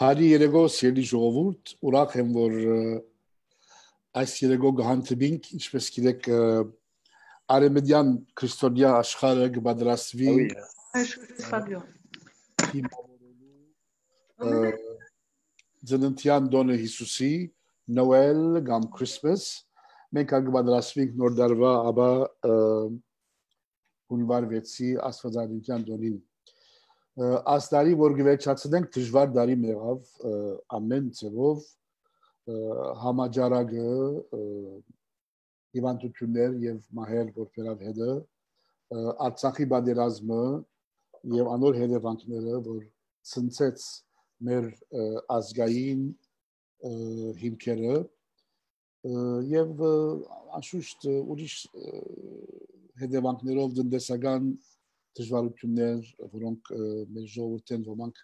Հարի երեգո սիրելի ժողովուրդ, ուրախ եմ, որ այս երեգո գանտբինք, ինչպես գիտեք, արեմեդյան քրիստոնյա աշխարհը կբադրաստվի։ Ձննդյան դոնը Հիսուսի, Նոել կամ Քրիսմաս, մենք կբադրաստվենք նոր դարվա, ապա հունվար 6-ի աստվածային դոնին աստարի որ գվերչացնենք դժվար դարի մեղավ ամեն ձևով համաճարակը հիվանդություններ եւ մահեր որտերավ հետը արցախի բادرազմը եւ անոր հետևանքները որ ցնցեց մեր ազգային հիմքերը եւ անշուշտ ուրիշ հետևանքներով դնդեսական դժվարություններ, որոնք մեր ժողովրդեն ոմանք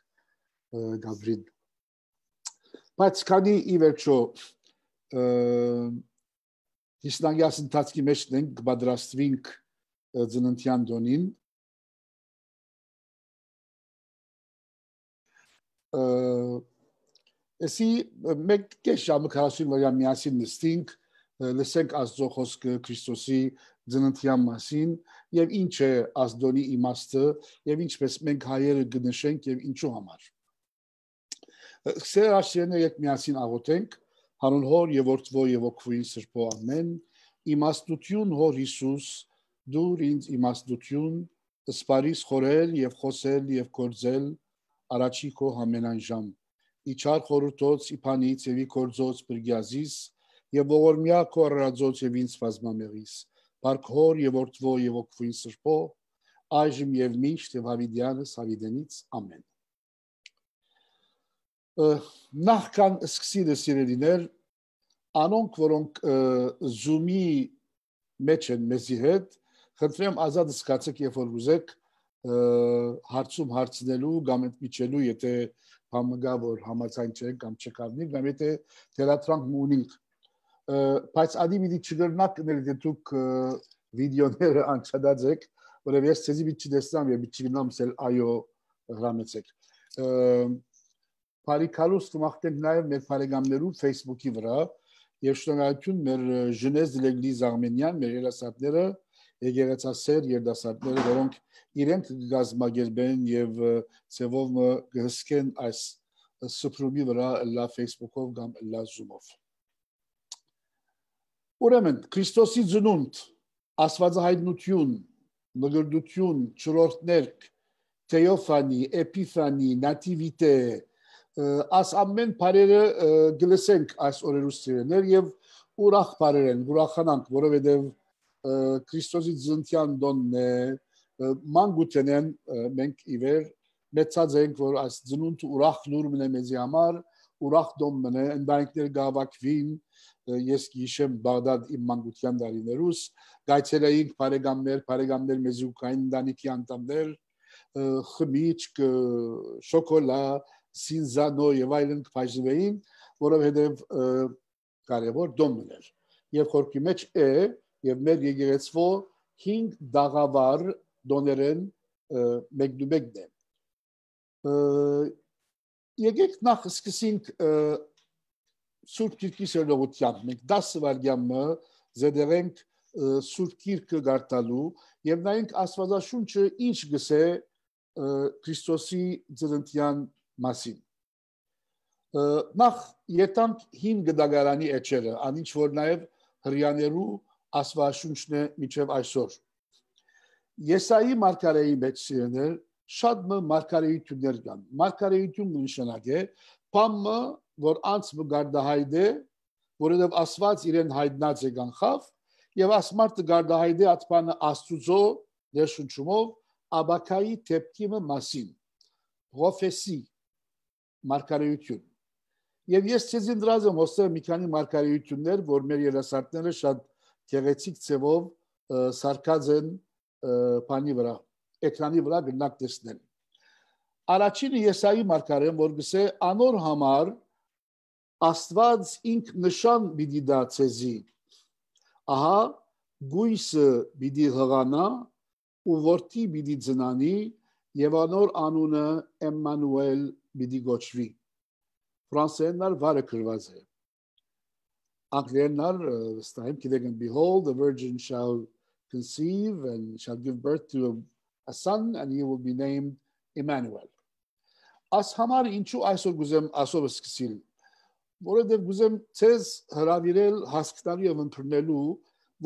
գազրին։ Բայց քանի ի վերջո հիսնանգյաս ընթացքի մեջ ենք կպատրաստվինք ծննդյան տոնին Էսի մեկ կես ժամը 40 օրյա միասին նստինք լսենք Աստծո խոսքը Քրիստոսի ծննդյան մասին եւ ինչ է ազդոնի իմաստը եւ ինչպես մենք հայերը գնշենք եւ ինչու համար։ Սեր աշյանը եկ միասին աղոթենք հանուն հոր եւ որդվո եւ օքվին սրբո ամեն իմաստություն հոր Հիսուս դու ինձ իմաստություն սպարիս խորել եւ խոսել եւ կործել առաջի քո համենանժամ իչար խորուտոց իփանից եւ իգորձոց բրգյազիս եւ ողորմյա քո ռաձոց եւ ինձ ֆազմամերիս Բարքոր եւ որդվո եւ օգվին սրբո այժմ եւ միշտ եւ հավիդյանս հավիդենից ամեն նախքան սկսի դերերիներ անոնք որոնք զումի մեջ են մեզի հետ խնդրեմ ազատ սկացեք երբ որ ուզեք հարցում հարցնելու կամ ընդմիջելու եթե համգա որ համացան չեն կամ չկարնի կամ եթե թելատրանք ունենք բայց ադի մի չդրնակ ներ դե դուք վիդեոները անցադացեք որովհետև ես ցեզի մի չդեսնամ եւ մի չգնամսել այո հրամեցեք Փարիկալուս կմախտենք նաև մեր բարեկամներու Facebook-ի վրա եւ շնորհակալություն մեր Ժնեզ Լեգլիզ Արմենիան մեր երասատները եգերեցասեր երդասատները որոնք իրենք գազմագերբեն եւ ծևով կհսկեն այս սուպրումի վրա լա Facebook-ով կամ լա Zoom-ով Ուրեմն Քրիստոսի ծնունդ, Աստվածահայտնություն, նգրդություն, ճրորթներք, թեոֆանի, էպիֆանի, նատիվիտե, աս ամեն բարերը գլսենք այս օրերուսներներ եւ ուրախ բարեր են, ուրախանանք, որովհետեւ Քրիստոսի ծննդյան դոնն է մանգուտենեն մենք իվեր մեծած ենք որ այս ծնունդ ուրախ նուրմն է մեզի համար ուրախ դոմ մնե ընդայնքներ գավակվին ես գիշեմ Բաղդադ իմ մանկության դարիներուս գայցել էինք բարեկամներ բարեկամներ մեզուկային դանիքի անդամներ խմիչք շոկոլա սինզանո եւ այլն քաշվեին որովհետեւ կարևոր դոմն էր եւ խորքի մեջ է եւ մեր եկեղեցվո 5 դաղավար դոներեն մեկնու մեկն է Եկեք նախ սկսենք Սուրբ Գիրքի սերողությամբ։ Մենք 10 վայրյամը զդեղենք Սուրբ Գիրքը գարտալու եւ նայենք Աստվածաշունչը ինչ գսե Քրիստոսի ծննդյան մասին։ Նախ ետանք հին գդագարանի էջերը, անինչ որ նաեւ հрьяներու Աստվածաշունչն է միջև այսօր։ Եսայի մարգարեի մեջ սիրենել շատ մը մարգարեություններ կան։ Մարգարեությունը նշանակ է բամը, որ անցը գարդահայդե, որովհետև Աստված իրեն հայտնած է գանխավ, եւ ասմարտը գարդահայդե ածպանը Աստուծո ներշնչումով աբակայի դեպքի մասին։ Ռոֆեսի մարգարեություն։ Եվ ես ցեզին դրած եմ հոսել մի քանի մարգարեություններ, որ մեր երասարտները շատ գեղեցիկ ձևով սարկած են բանի վրա էկրանի վրա գնանք տեսնել։ Առաջինը Եսայի մարգարեն, որ գսե անոր համար Աստված ինք նշան պիտի դա ցեզի։ Ահա գույսը պիտի հղանա ու որդի պիտի ծնանի եւ անոր անունը Էմմանուել պիտի գոչվի։ Ֆրանսերենն վարը գրված է։ Անգլերենն վստահեմ գիտեն behold the virgin shall conceive and shall give birth to a a son and he will be named Emmanuel։ Աս համար ինչու այսօր գուզեմ ասով սկսիլ, որովհետև գուզեմ ցեզ հրավիրել հասկանալու եւ ընդունելու,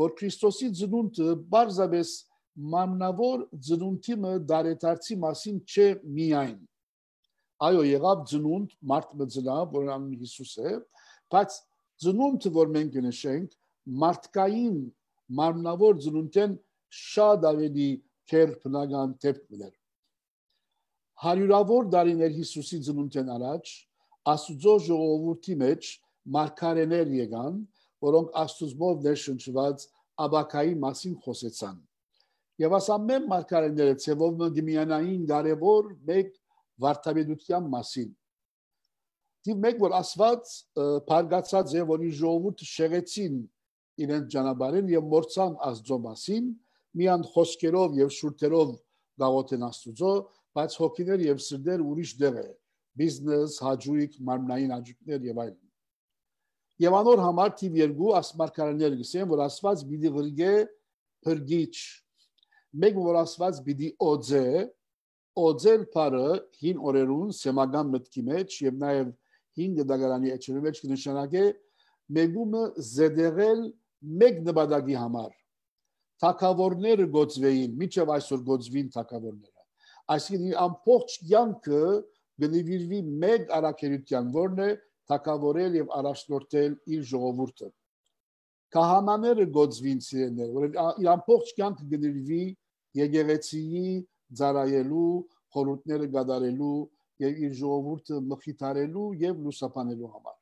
որ Քրիստոսի ծնունդը բարձրապես մարմնավոր ծնունդի մը դարետարցի մասին չէ միայն։ Այո, եղավ ծնունդ մարդ մծնա, որ անուն Հիսուս է, բայց ծնունդը, որ մենք նշենք, մարդկային մարմնավոր ծնունդեն շատ ավելի քեր բնական դեպքներ։ Հարյուրավոր դարիներ Հիսուսի ծնունդեն առաջ Աստուծո ժողովրդի մեջ մարգարեներ եղան, որոնք Աստուծով ներշնչված աբակայի մասին խոսեցան։ Եվ աս ամեն մարգարեները ցեվով մդիմյանային դարևոր մեկ վարդապետության մասին։ Դի մեկ որ ասված բարգացած է, որ ժողովուրդը շեղեցին իրենց ճանապարհին եւ մորցան Աստծո մասին, միայն խոսքերով եւ շուրթերով գաղութեն Աստուծո, բայց հոգիներ եւ սրդեր ուրիշ դեղ է։ Բիզնես, հաջույք, մարմնային հաջույքներ եւ այլն։ Եվ անոր համար թիվ 2 ասմարքարաներ գսեն, որ Աստված բիդի գրգե փրկիչ։ Մեկ որ Աստված բիդի օձե, օձեր բարը հին օրերուն սեմական մտքի մեջ եւ նաեւ հին դագարանի էջերու մեջ կնշանակե մեգումը զեդեղել մեկ նպատակի համար թակավորները գոծվեին, միջև այսօր գոծվին թակավորները։ Այսինքն ամբողջ յանքը գնիվիրվի մեկ առաքելության, որն է թակավորել եւ առաջնորդել իր ժողովուրդը։ Կահամաները գոծվին սիրեներ, որը իր ամբողջ յանքը գնիվիրվի եկեղեցիի ծառայելու, խորհուրդները գդարելու եւ իր ժողովուրդը մխիթարելու եւ լուսաբանելու համար։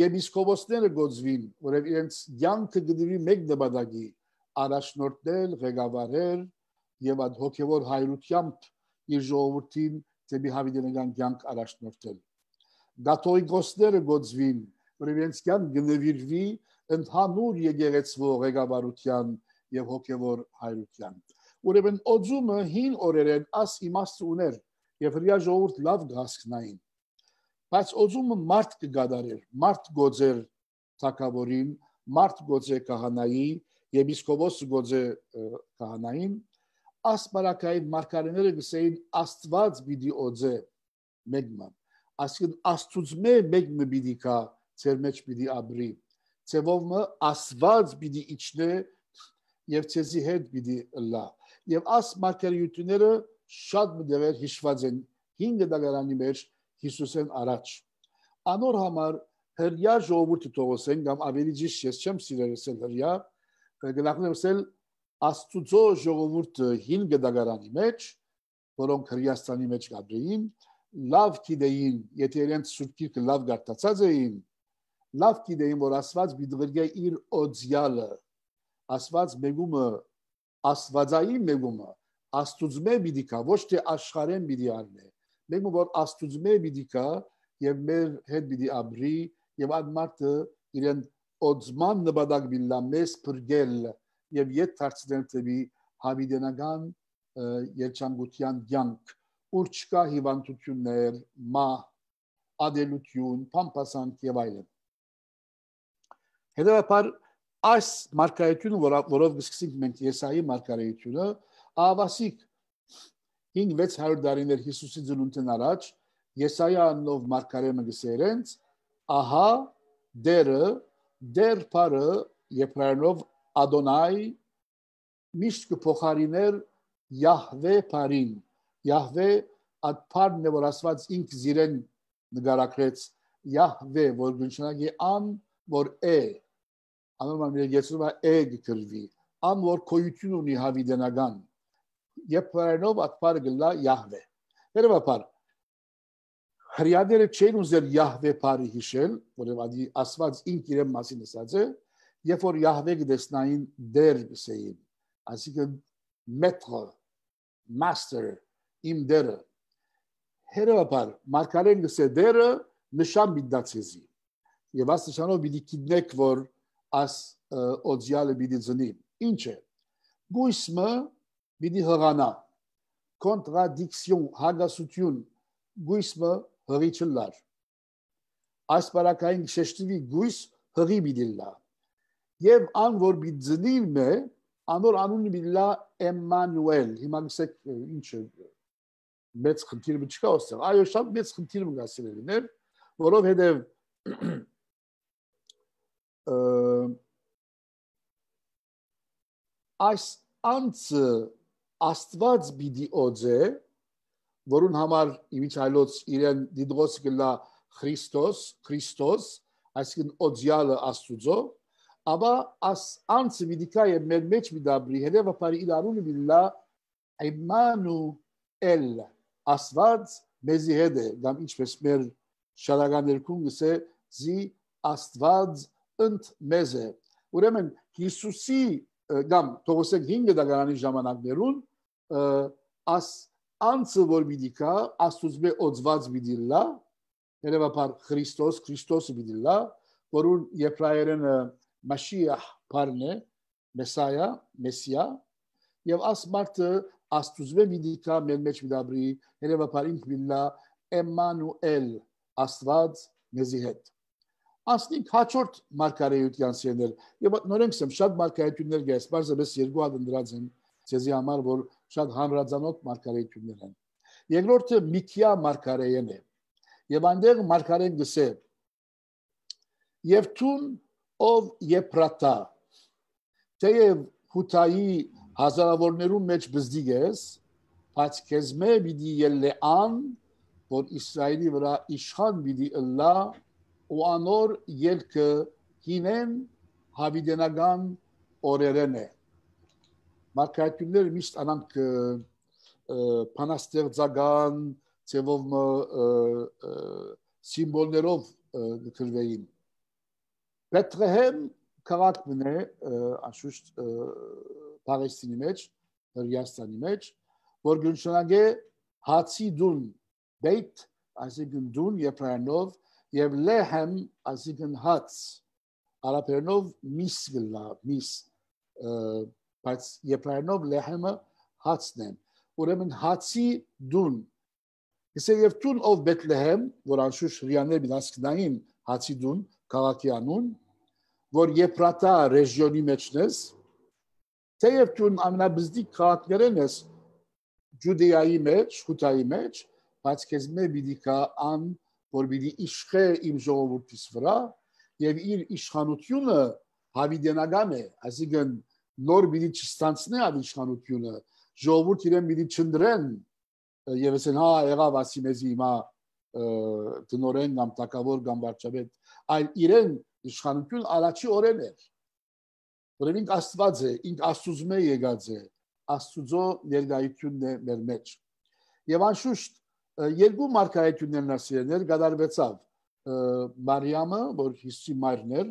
Եպիսկոպոսները գոծվին, որով իրենց յանքը գտնվի մեկ նպատակի՝ առաջնորդել, ղեկավարել եւ այդ հոգեվոր հայրությամբ իր ժողովրդին դեպի հավիտենական կյանք առաջնորդել։ Գաթողիկոսները գոծվին Պրևենսկյան գնվիրվի ընդհանուր եկեղեցու ղեկավարության եւ հոգեվոր հայրության։ Ուրեմն օծումը հին օրերեն աս իմաստ ուներ եւ հրյա ժողովուրդ լավ գասկնային։ Բայց օծումը մարդ կգադարեր, մարդ գոձեր թակավորին, մարդ գոձե կահանայի եպիսկոպոս գոձե քահանային ասպարակայի մարգարեները գսեին աստված պիտի օձե մեկմա ասին աստուց մե մեկմը պիտի կա ծեր մեջ պիտի աբրի ծևով մը աստված պիտի իջնե եւ ցեզի հետ պիտի լա եւ աս մարգարեությունները շատ մդեր հիշված են 5 դարանի մեջ Հիսուսեն առաջ անոր համար հրյա ժողովուրդը թողոսեն կամ ավելի ճիշտ ես չեմ սիրել ասել հրյա գնահատում եմ ասել Աստուծո ժողովուրդը հին գդագարանի մեջ, որոնք Հրյաստանի մեջ գադրեին, լավ գիտեին, եթե իրենց սուրբ գիրքը լավ գարտացած էին, լավ գիտեին, որ Աստված բիդվերգե իր օձյալը, Աստված մեգումը, Աստվածային մեգումը, Աստուծմե պիտի կա, ոչ թե աշխարհեն պիտի աննե։ Մեգումը որ Աստուծմե պիտի կա եւ մեր հետ պիտի ապրի եւ այդ մարդը իրեն օծման նպատակ միլամես բրգել եւ ետ դարձնել դեպի հավիդենական երջանկության յանք ուր չկա հիվանդություններ, մահ, ադելություն, փամփասանք եւ այլն։ Հետևաբար այս մարգարեությունը, որով գսկսենք մենք Եսայի մարգարեությունը, ավասիկ 5-600 տարիներ Հիսուսի ծնունդն առաջ Եսայի անով մարգարե մը գսերենց, ահա դերը դեր բարը եփանով Ադոնայ միշտ կփոխարիներ Յահվե բարին Յահվե այդ բարն է որ ասված ինք զիրեն նկարագրեց Յահվե որ նշանակի ան որ է անորմալ մեր գեցում է է գրվի ան որ կոյություն ունի հավիդենական եփանով այդ բարը գլա Յահվե Երևաբար հрьяները չեն ուզել Յահվե բարի հիշել, որովհետեւ ասված ինքն իրեն մասին ասած է, երբ որ Յահվե դեսնային դեր գսեին, այսինքն մետրը, master իմ դերը հերաբար մարգարեն գսե դերը նշան բիդացեզի եւ աս նշանով բիդի կիդնեք որ աս օդյալը բիդի ծնի ինչ է գույսը բիդի հղանա կոնտրադիկցիոն հագասություն գույսը հղիչլար այս բարակային շեշտվի գույս հղի բիդիլլա եւ ան որ բիդզնին է անոր անունը բիդիլլա Էմանուել հիմա գսեք ինչ մեծ խնդիր չկա ոստեղ այո շատ մեծ խնդիր մնա սիրելիներ որովհետեւ այս անձը աստված բիդի օձե որուն համար իմիջ այլոց իրեն դիդրոս գլա Քրիստոս, Քրիստոս, այսինքն օդյալը Աստուծո, ապա աս անց վիդիկա է մեր մեջ մի դաբրի հետևը բարի իրարուն միլա այմանու էլ աստված մեզի հետ է դամ ինչպես մեր շարականերքում գսե զի աստված ընդ մեզ է ուրեմն Հիսուսի դամ Թովոսեն 5 դարանի ժամանակներուն աս անձը որ պիտի կա, Աստուծո մե օծված պիտի լա, երևաբար Քրիստոս, Քրիստոսը պիտի լա, որուն եբրայերեն Մաշիահ բառն է, Մեսայա, Մեսիա, եւ աս մարդը Աստուծո պիտի կա մեր մեջ միաբրի, երևաբար ինք միլա Էմանուել, Աստված մեզի հետ։ Աստիկ հաջորդ մարգարեյության սեներ, եւ նորեմս եմ շատ մարգարեյություններ գես, բարձրապես երկու հատ ընդրած եմ, ցեզի համար որ շատ հանրազանոթ մարգարեություններ են։ Երկրորդը Միքիա մարգարեեն է։ Եվ այնտեղ մարգարեն գսե Եվ ցուն ով Եփրատա։ Թեև Հութայի հազարավորներում մեջ բզդիկ ես, բայց քեզ մե բիդի ելլեան, որ Իսրայելի վրա իշխան բիդի ըլլա ու անոր ելքը կինեն հավիդենական օրերեն է մարգարտյունները միշտ անանք փանաստեղծական ձևով սիմվոլներով գրվեին Պետրեհեմ քաղաքն է աշուշտ Պարիսինի մեջ, Հրյաստանի մեջ, որ գնշանագե հացի դուն բեյտ, այսինքն դուն եփրանով եւ լեհեմ, այսինքն հաց, արաբերենով միս գլա, միս բայց եփլայնով լեհմը հացն է ուրեմն հացի դուն Իսկ եւ տուն ով Բեթլեհեմ, որ անշուշ հрьяներ մնացքնային հացի դուն քաղաքի անուն, որ Եփրատա ռեժիոնի մեջն ես, թե եւ տուն ամենաբզդիկ քաղաքներն ես Ջուդեայի մեջ, Խուտայի մեջ, բայց քեզ մե բիդի կա ան, որ բիդի իշխե իմ ժողովրդիս վրա եւ իր իշխանությունը հավիդենական է, այսինքն նոր մի չստանցնե այդ իշխանությունը ժողովուրդ իրեն մի չնդրեն եւ ասեն հա եղավ ասի մեզ հիմա տնորեն կամ տակավոր կամ վարչապետ այլ իրեն իշխանություն առաջի օրեն է որը ինք աստված է ինք աստուծմե եկած է աստուծո ներգայությունն է մեր մեջ եւ անշուշտ երկու մարգարեություններ նասիրներ գդարվեցավ մարիամը որ հիսուսի մայրն էր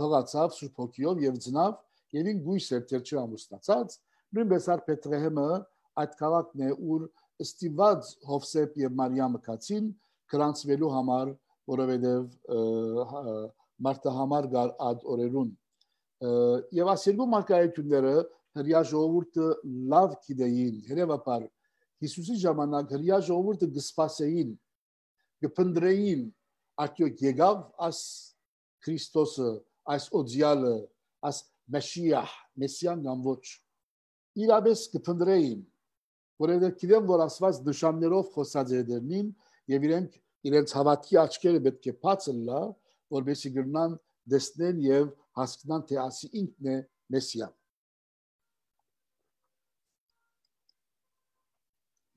հղացավ սուրբ հոգիով եւ ծնավ եւ ին գույս էր ծերջի ամուսնացած նույնպես ար Պետրեհեմը այդ քաղաքն է ուր ստիված Հովսեփ եւ Մարիամը կացին գրանցվելու համար որովհետեւ հա, մարտահամար գար այդ օրերուն եւ ասելու մարգարեթները հрья ժողովուրդը լավ գիտեին երևաբար Հիսուսի ժամանակ հрья ժողովուրդը գսպասեին գփնդրեին արդյոք եկավ աս Քրիստոսը այս օդյալը աս Մեշիահ, Մեսիան կամ ոչ։ Իրապես կփնտրեին, որովհետև գիտեմ, որ ասված նշաններով խոսած է դերնին եւ իրենք իրենց հավատքի աչքերը պետք է բացելա, որպեսզի գտնան դեսնեն եւ հասկանան թե ասի ինքն է Մեսիան։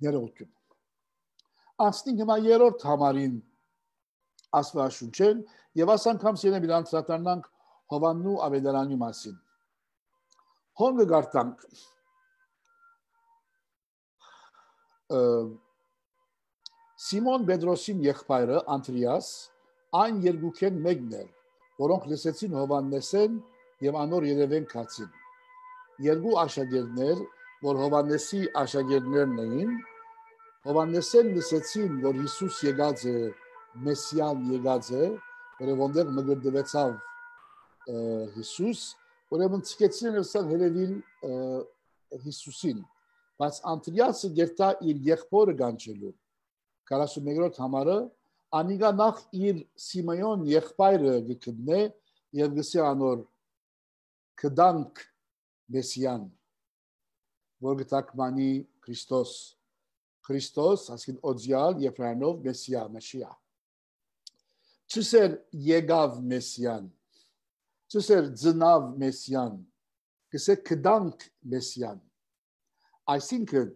Ներողություն։ Աստին հիմա երրորդ համարին ասված շունչեն եւ ասանքամ սիրեմ իրան ծատարնանք Հովաննու ավետարանյու մասին։ Հոն գարտանք։ Սիմոն Պետրոսին եղբայրը Անտրիաս այն երկուքեն մեկն էր, որոնք լսեցին Հովաննեսեն եւ անոր երևեն քացին։ Երկու աշակերտներ, որ Հովաննեսի աշակերտներն էին, Հովաննեսեն լսեցին, որ Հիսուս եկած է, Մեսիան եկած է, որը ոնդեր մգրդվեցավ Հիսուս, ուրեմն ցկեցին նրան հելելին Հիսուսին։ Բայց Անտրիասը գերտա իր եղբորը գանչելու 41-րդ համարը անիգա նախ իր Սիմեոն եղբայրը գտնե եւ գսի անոր կդանք մեսիան որ գտակմանի Քրիստոս Քրիստոս ասին օդյալ եփրանով մեսիա մեսիա Չսեր եկավ մեսիան ծսեր ծնավ մեսյան կսե կդանք մեսյան այսինքն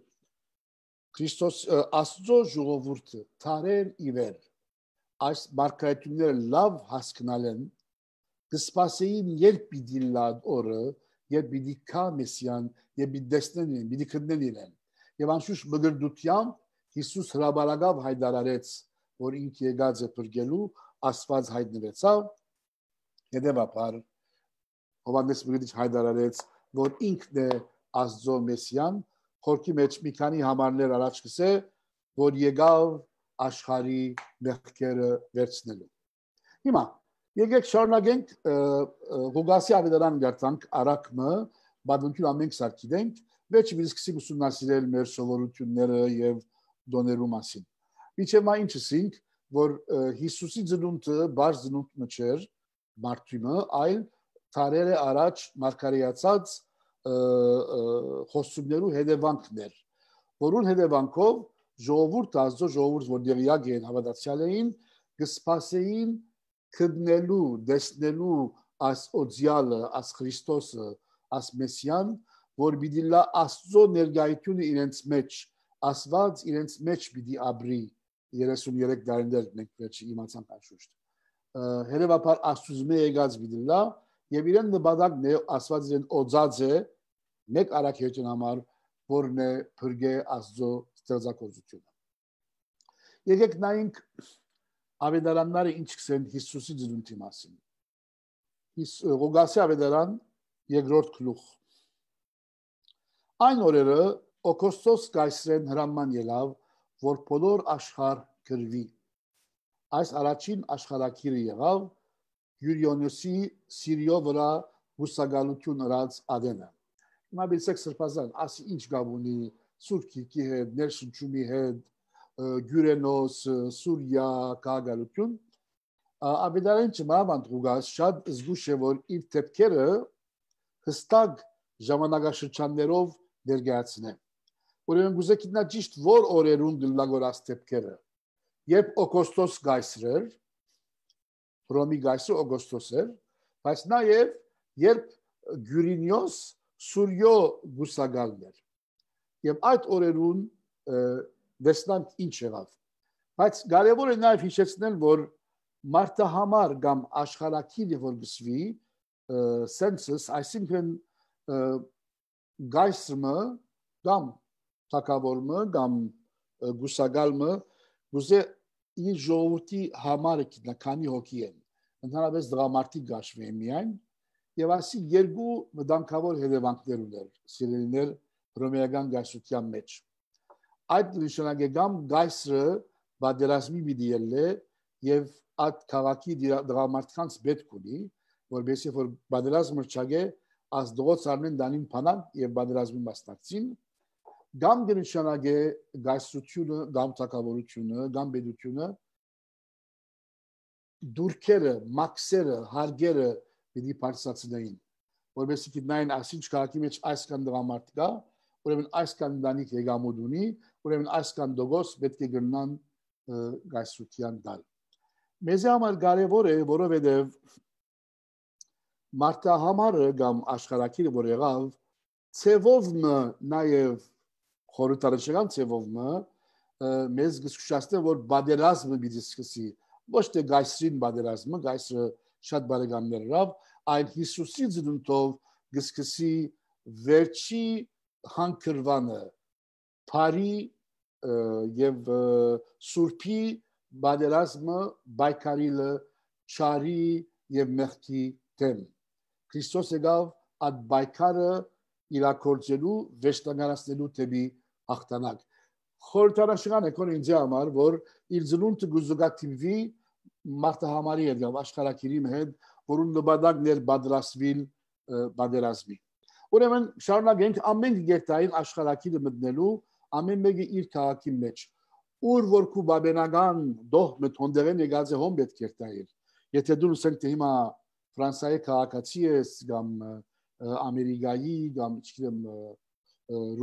քրիստոս աստծո ժողովուրդը տարեն իվեր այս մարգարետները լավ հասկանալ են կսպասեին երբ պիտի լավ օրը երբ պիտի կա մեսյան երբ պիտի դեսնեն պիտի քննեն իրեն եւ անշուշտ մգրդությամբ Հիսուս հրաբարակավ հայտարարեց որ ինքը եկած է բրգելու աստված հայտնվեցավ հա։ Հետևաբար Հովանես Մկրտիչ հայտարարեց, որ ինքն է Աստծո մեսիան, խորքի մեջ մի քանի համարներ առաջ գսե, որ եկավ աշխարի մեղքերը վերցնելու։ Հիմա եկեք շարունակենք Ղուգասի ավետարան գարտանք Արաքմը, բադունքին ամենք սա գիտենք, վերջին սկսեցինք ուսումնասիրել մեր սովորությունները եւ դոներու մասին։ Միջև մա ինչ ասինք, որ Հիսուսի ծնունդը բարձ ծնունդը չէր, մարտիմը, այլ տարերը առաջ մարգարեացած խոսումներու հետևանքներ, որոնց հետևանքով ժողովուրդ ազգո ժողովուրդ որ դերյակ են հավատացյալ էին կսպասեին կդնելու դեսնելու աս օձյալը աս քրիստոսը աս մեսիան որ պիտի լա աստծո ներգայությունը իրենց մեջ աստված իրենց մեջ պիտի ապրի 33 դարներ մենք վերջի իմացան աշխուժտ հերևապար աստուծմե եկած գիդլա եւ իրեն նպատակն է ասված իրեն օծածը մեկ արաքեջն համար որն է բրգե աստծո ստեղծագործությունը եկեք նայենք ավետարանները ինչ կսեն Հիսուսի ծնունդի մասին Հիս Ռոգասի ավետարան երկրորդ գլուխ այն օրերը օկոստոս կայսրեն հրաման ելավ որ բոլոր աշխարհ գրվի այս առաջին աշխարհակիրը եղավ Յուրիոնոսի Սիրիո վրա հուսագալություն ըրած Ադենը։ Հիմա բիցեք սրբազան, ասի ինչ գավ ունի Սուրքիկի հետ, ներշնչումի հետ, Գյուրենոս, Սուրիա կաղալություն։ Աբիդարեն չմարավան դուգաս շատ զգուշ է, որ իր տեպքերը հստակ ժամանակաշրջաններով ներգայացնեմ։ Ուրեմն գուզեք իտնա ճիշտ որ օրերում գլագորած տեպքերը երբ օգոստոս գայսրեր Հռոմի գայսրը օգոստոս էր, բայց նաև երբ Գյուրինիոս Սուրյո գուսակալն էր։ Եվ այդ օրերուն վեստանք ինչ եղավ։ Բայց կարևոր է նաև հիշեցնել, որ մարտահամար կամ աշխարհակիր որ գսվի census, այսինքն գայսրը կամ թակավորումը կամ գուսակալը գուզե իր ժողովրդի համարը գիտնա, քանի հոգի են։ Ընդհանրապես դրամատիկ գաշվում է միայն եւ ասի երկու մտանկավոր հետևանքներ ուներ սիրելիներ ռոմեական գայսության մեջ։ Այդ նշանակեգամ գայսրը բادرազմի մի դիել է եւ այդ քաղաքի դրամատկանց պետք ունի, որովհետեւ որ բادرազմը չագե ազդողոց արնեն դանին փանան եւ բادرազմի մասնակցին Գամ գրիչանագե գայսությունը, գամ թակավորությունը, գամ բեդությունը դուրքերը, մաքսերը, հարգերը պիտի բարձրացնեին, որովհետեւ գտնային ասինչ քաղաքի մեջ այս կան դրամատ կա, ուրեմն այս կան դանիք եկամուտ ունի, ուրեմն այս կան դոգոս պետք է գնան գայսության դալ։ Մեզ համար կարևոր է, որովհետև մարտահամարը կամ աշխարհակիրը որ եղավ, ցևովն նաև խորհրդարանական ծևովը մեզ գսկշացնեն որ բادرազմը պիտի սկսի ոչ թե գայսրին բادرազմը գայսրը շատ բարեկամներով այլ Հիսուսի ծնունդով գսկսի վերջի հանքրվանը բարի եւ սուրբի բادرազմը բայկարիլը չարի եւ մեղքի դեմ Քրիստոս եկավ այդ բայկարը իրակորձելու վեշտանարացնելու դեպի հաղթանակ։ Խորհրդանշան է կոն ինձ համար, որ իր ծնունդը գուզուկատիվի մարտահամարի էր գավ աշխարհակիրիմ հետ, որուն նպատակն էր բادرասվիլ բادرասվի։ Ուրեմն շարունակենք ամեն գետային աշխարհակիրը մտնելու ամեն մեկը իր քաղաքի մեջ ուր որ կուբաբենական դոհմը թոնդերեն եկած է հոմ պետք է տայր եթե դու լսենք թե հիմա ֆրանսայի քաղաքացի ես կամ ամերիկայի կամ չգիտեմ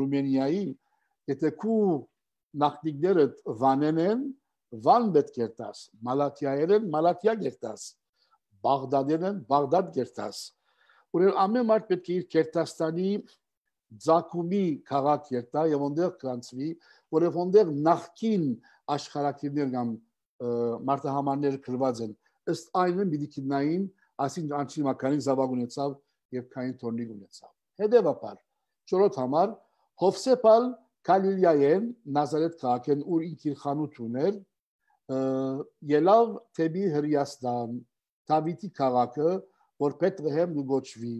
ռումենիայի Եթե քու նախնիկները վանեն են, վան պետք է տաս, մալատիայեր են, մալատիա գերտաս, բաղդադեր են, բաղդադ գերտաս։ Ուրեմն ամեն մարդ պետք է իր Կերտաստանի Ձակումի քաղաք երտա եւ ոնդեր կանցվի, որով ոնդեր նախքին աշխարհակիրներ կամ մարտահամաններ գրված են։ Ըստ այնը միդիկինային, ասին անչի մականի զավակ ունեցավ եւ քային թորնիկ ունեցավ։ Հետևաբար, չորրորդ համար Հովսեփալ Քալիլյայեն Նազարեթ քաղաքեն ուր ինքն խանութ ուներ ելավ Թեբի Հրյաստան Դավիթի քաղաքը որ Պետրեհեմ գոչվի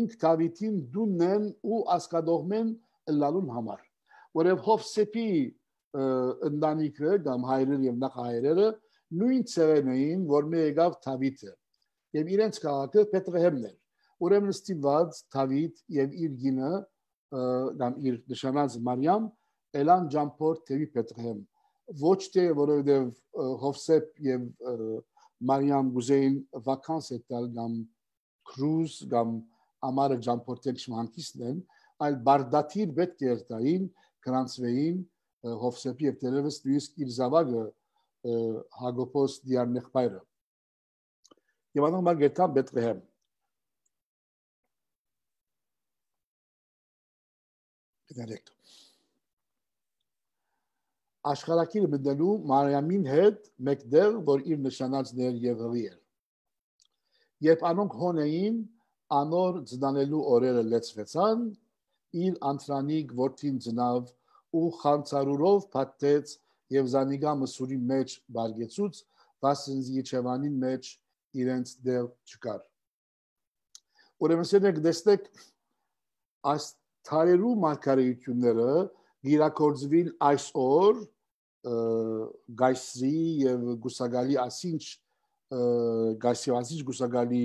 ինք Դավիթին դուննեն ու ասկադողմեն լալուն համար որև Հովսեփի ընտանիքը կամ հայրերը եւ նախ հայրերը նույն ցեղն էին որ մի եկավ Դավիթը եւ իրենց քաղաքը Պետրեհեմն էր ուրեմն ստիված Դավիթ եւ իր գինը կամ իր նշանած Մարիամ Էլան Ջամփոր Տեվի Պետրեմ ոչ թե որովհետև Հովսեփ եւ Մարիամ գուզեին վականս տալ կամ կրուզ կամ ամառը ջամփորտել շմանքիսնեն, այլ բարդաթիր պետք էր տային գրանցվեին Հովսեփի եւ Տերևս նույնիսկ իր զավակը Հագոպոս դիարնեխ բայրը։ Եվ անոնք մարգետա Բեթլեհեմ կներեք աշխարհակիր մտնելու Մարիամին հետ մեկտեղ, որ իր նշանածն էր Եղվի էր։ Երբ անոնք հոն էին, անոր ծնանելու օրերը լեցվեցան, իր անտրանիկ որդին ծնավ ու խանցարուրով պատտեց եւ զանիգա մսուրի մեջ բարգեցուց, բասնզ Եչևանին մեջ իրենց դեր չկար։ Ուրեմն ցերեք դեստեք այս ցարերու մարգարեությունները գիրակորձվին այսօր գայսրի եւ գուսագալի ասինչ գայսիվասիչ գուսագալի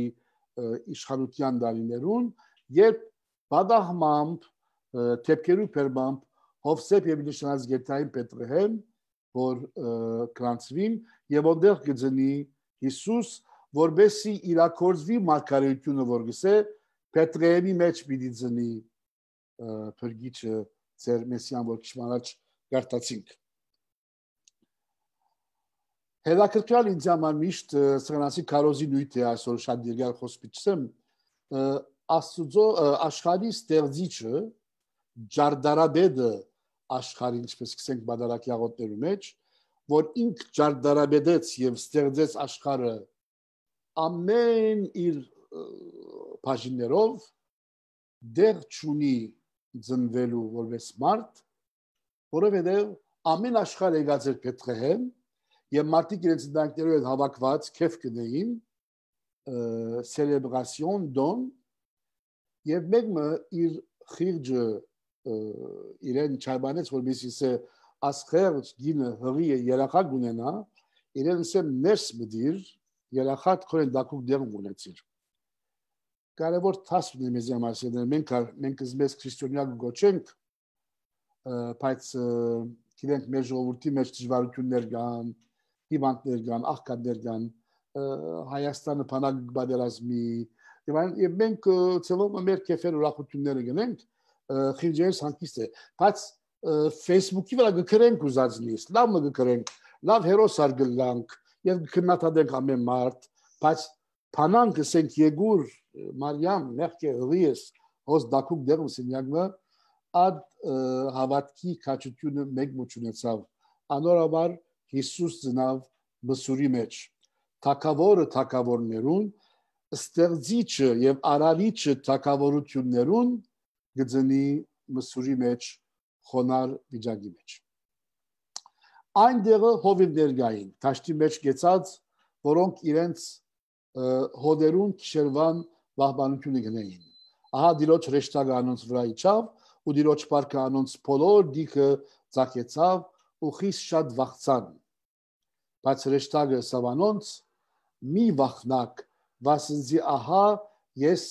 իշխանության դարիներուն երբ բադահմամբ թեփկերու պերմամբ հովսեփ եւ նշանած գետային պետրեհեմ որ կրանցվին եւ ոդեղ գծնի Հիսուս որբեսի իրակորձվի մարգարեությունը որ գսե պետրեհեմի մեջ պիտի ծնի փրկիչը ծեր մեսիան որ քիչմանաչ գարտացինք Հետաքրքրալ ինձ համար միշտ սրանացի կարոզի նույթ է այսօր շատ դերգար խոսպիչեմ աստուծո աշխարհի ստեղծիչը ջարդարաբեդը աշխարհի ինչպես կսենք բادرակի աղոտներու մեջ որ ինք ջարդարաբեդեց եւ ստեղծեց աշխարհը ամեն իր բաժիններով դեր ճունի ծնվելու որպես մարդ, որովհետև ամեն աշխարհը եկած էր Պետրեհեմ եւ մարդիկ իրենց դանքներով հետ հավաքված քեֆ կնեին celebration don եւ մեկը իր խիրջը իրեն չայբանեց որպես իսե ասխեր գինը հրի երախա գունենա իրենց է ներս մդիր երախա քորեն դակուկ դեր ունեցիր կարևոր թաս ունի մեզ համար մենք մենք զմես քրիստոնյա գոչենք բայց գիտենք մեր ժողովրդի մեջ դժվարություններ կան հիվանդներ կան աղքատներ կան Հայաստանը բանակ բادرազմի եւ այն եւ մենք ցելով մեր կեֆեր ուրախությունները գնենք խիրջերս հանկիստ է բայց Facebook-ի վրա գկրենք ուզածնից լավ մը գկրենք լավ հերոս արգլանք եւ քննադատենք ամեն մարդ բայց Panang գսենք Եգուր Մարիամ մեղքը հրիես հոս դակուկ դերուսին յագմը ադ հավատքի քաչությունը մեկ մոչունեցավ անորաբար Հիսուս ծնավ մսուրի մեջ թակավորը թակավորներուն ստեղծիչը եւ արարիչը թակավորություններուն գծնի մսուրի մեջ խոնար վիճակի մեջ այնտեղը հովիվներ գային ճաշտի մեջ գեցած որոնք իրենց հոդերուն քշերվան բահբանությունը գնային։ Ահա դիրոջ ռեշտագ անոնց վրա իջավ ու դիրոջ պարկը անոնց փոլոր դիքը ցակեցավ ու խիս շատ վախցան։ Բայց ռեշտագը սավանոնց մի վախնակ վասնզի ահա ես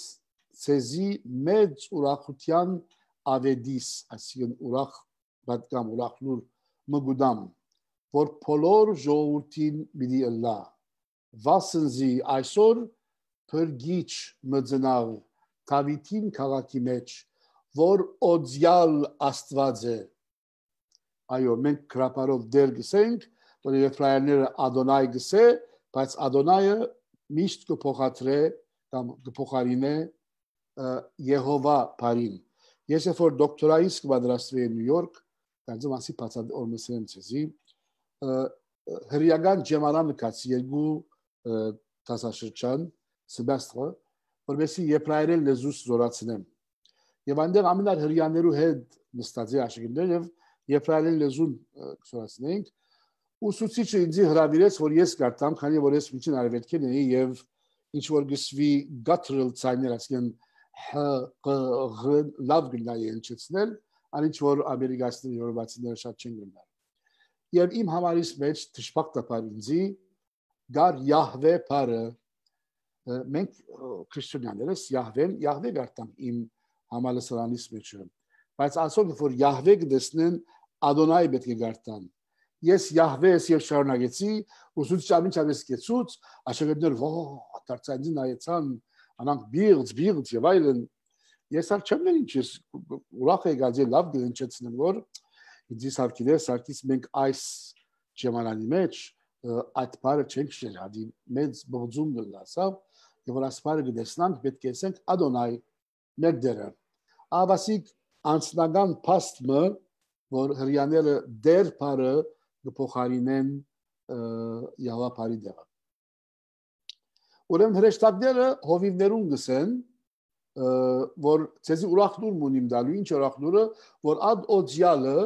ցեզի մեծ ուրախության ավեդիս, ասին ուրախ բադկամ ուրախնուր մգուդամ, որ փոլոր ժողովրդին բիդի Ալլահ վասնզի այսօր փրկիչ մծնալ Դավիթին քաղաքի մեջ որ օձյալ Աստված է այո մենք գրապարով դեր գսենք որ Եփրայները Ադոնայ գսե բայց Ադոնայը միշտ կփոխադրե կամ կփոխարինե Եհովա բարին ես երբ որ դոկտորայիս կմադրաստվեի Նյու Յորք դարձա մասի բացած օրմսերն ցեզի հրյական ջեմանա նկած երկու տասաշրջան սեմեստրը, որովհետեւ եբրայերեն լեզուս զորացնեմ։ Եվ այնտեղ ամենար հрьяաներու հետ նստածի աշակերտներ եւ եբրայերեն լեզուն զորացնենք։ Ուսուցիչը ինձ հրավիրեց, որ ես գարտամ, քանի որ ես միջին արևելքին էի եւ ինչ որ գսվի գատրել ցայներ, ասեն հ գ լավ գնալի ընչեցնել, այն ինչ որ ամերիկացիներ, եվրոպացիներ շատ չեն գնալ։ Եվ իմ համարից մեջ ճշփակտապար ինձի գար Յահվե բարը մենք քրիստոնյաներս Յահվեն Յահվե գարտամ իմ համալսարանից մեջը բայց ասում որ Յահվե դեսնեն Ադոնայ պետք է գարտան ես Յահվես եւ շարունակեցի ուսուց չամին չավես կեցուց աշակերտներ ո դարձան նայեցան անանք բիղծ բիղծ եւ այլն ես ալ չեմ ինչ ես ուրախ եի գազի լավ դինչեցնեմ որ ինձ սարկիներ սարկից մենք այս ժամանակի մեջ այդ բառը չենք շրջադի հա, մեծ բողջում դրասավ եւ որ ասպարը գտեսնանք պետք է ասենք Ադոնայ մեր դերը ավասիկ անձնական փաստը որ հрьяները դեր բարը կփոխարինեն յավա բարի դերը Ուրեմն հրեշտակները հովիվներուն գսեն, որ ցեզի ուրախնուր մունիմ դալու ինչ ուրախնուրը, որ ադ օջյալը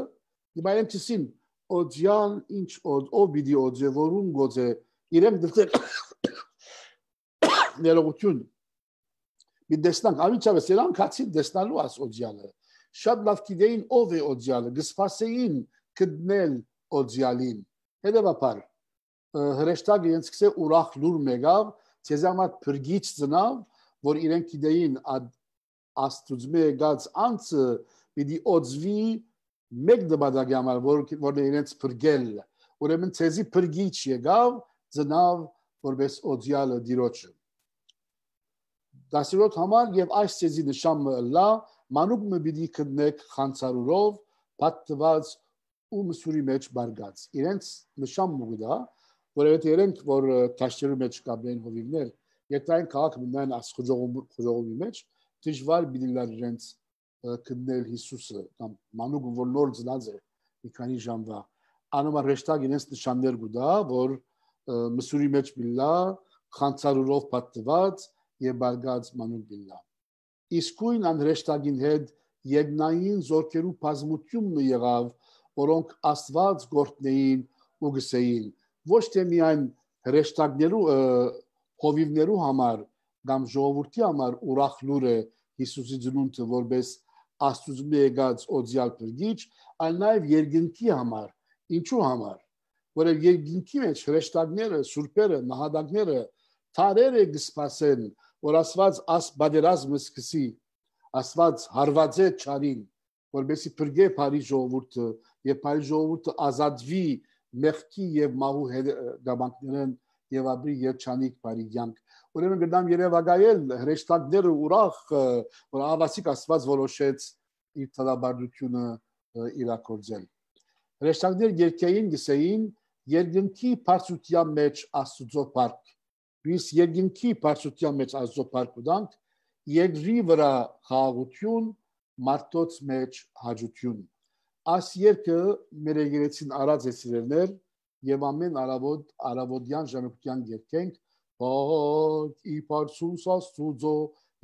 հիմա եմ ցիսին օջյան ինչ օդ ով բիդի օջևորում գոձե իրենք դրտեր ներողություն մի դեսնանք ամիջավես իրանք հացին դեսնալու աս օջյալը շատ լավ գիտեին ով է օջյալը գսպասեին կդնել օջյալին հետևաբար հրեշտակ իրենց սկսե ուրախ լուր մեկավ ցեզամատ փրկիչ ծնավ որ իրենք գիտեին աստուծմե գած անցը պիտի օծվի մեկ դպադակի համար որ որն իրենց բրգել ուրեմն ցեզի բրգիչ եկավ ծնավ որպես օդյալը դիրոջը դասիրոտ համար եւ այս ցեզի նշանը լա մանուկ մը բիդի կդնեք խանցարուրով պատված ու մսուրի մեջ բարգած իրենց նշան մուգդա որովհետեւ իրենք որ տաշտերի մեջ կաբեն հովիվներ եթե այն քաղաք մնան աս խոժողում խոժողումի մեջ դժվար բիդիլար իրենց քննել Հիսուսը կամ մանուկ որ նոր ծնած է մի քանի ժամվա անոմա ռեշտագ ինձ նշաններ գուտա որ մսուրի մեջ բիլլա խանցարուրով պատված եւ բարգած մանուկ բիլլա իսկույն անրեշտագին հետ Եգնային զորքերու բազմությունն եղավ, որոնք Աստված գործնեին ու գսեին ոչ թե միայն հրեշտակներու հովիվներու համար, կամ ժողովրդի համար ուրախ լուր է Հիսուսի ծնունդը, որպես աստուծո եկած օձյալ գրիչ, այլ նաև երկնքի համար։ Ինչու համար։ Որև երկնքի մեջ հրեշտակները, սուրբերը, նահատակները տարերը կսպասեն, որ Աստված աս բادرազմը սկսի, Աստված հարվածե ճարին, որբեսի բրգե Փարի ժողովուրդը եւ Փարի ժողովուրդը ազատվի մեղքի եւ մահու գաբանքներն եւ ապրի երջանիկ բարի յանք Ուրեմն գտամ Երևանայել հրեշտակները ուրախ, որ ավասիկ աստված որոշեց իր ցածաբարությունը իրակորձել։ Հրեշտակներ երկեին գսեին երկնքի բարձության մեջ աստուծո парք։ Իս երկնքի բարձության մեջ աստուծո парք ուտանք, երկրի վրա խաղաղություն, մարդոց մեջ հաջություն։ Այս երկը մեր եկեղեցին արած է սիրելներ եւ ամեն արավոտ արավոտյան ժամկետյան երկենք Փակ իբարսուս աստուծո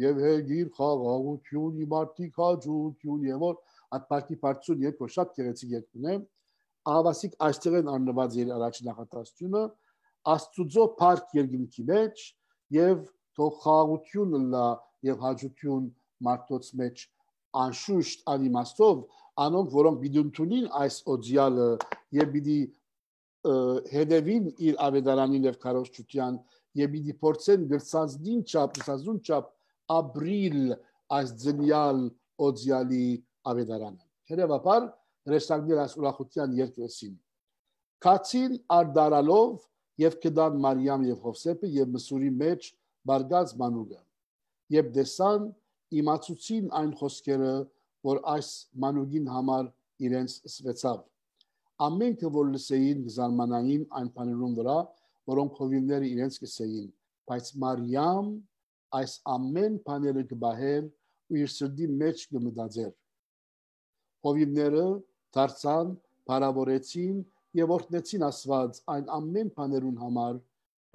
եւ հեգիր խաղաղություն իմարտի քաջություն եւ որ ատպարտի բարձուն երկու շատ գեղեցիկ երկն է ավասիկ աստերեն աննված իր առաջին նախատրաստությունը աստուծո փառք երկինքի մեջ եւ թող խաղաղությունը լա եւ հաջություն մարդոց մեջ անշուշտ անիմաստով անոնք որոնք բիդունտունին այս օդիալը եւ բիդի հետևին իր ավետարանին եւ կարողջության եւ իդի փորձեն գրծածին չափ, գրծածուն չափ ապրիլ այս ձնյալ օձյալի ավետարանը։ Հետևաբար հրեշտակներ այս ուրախության երկրեցին։ Քացին արդարալով եւ կդան Մարիամ եւ Հովսեփը եւ Մսուրի մեջ բարգած մանուկը։ Եբ դեսան իմացուցին այն խոսքերը, որ այս մանուկին համար իրենց սվեցավ։ Ամենքը որ լսեին զարմանային այն բաներուն վրա, որոնք հովիվները իրենց կսեին, բայց Մարիամ այս ամեն բաները կբահեր ու իր սրդի մեջ կմտածեր։ Հովիվները դարձան, բարավորեցին եւ օրհնեցին Աստված այն ամեն բաներուն համար,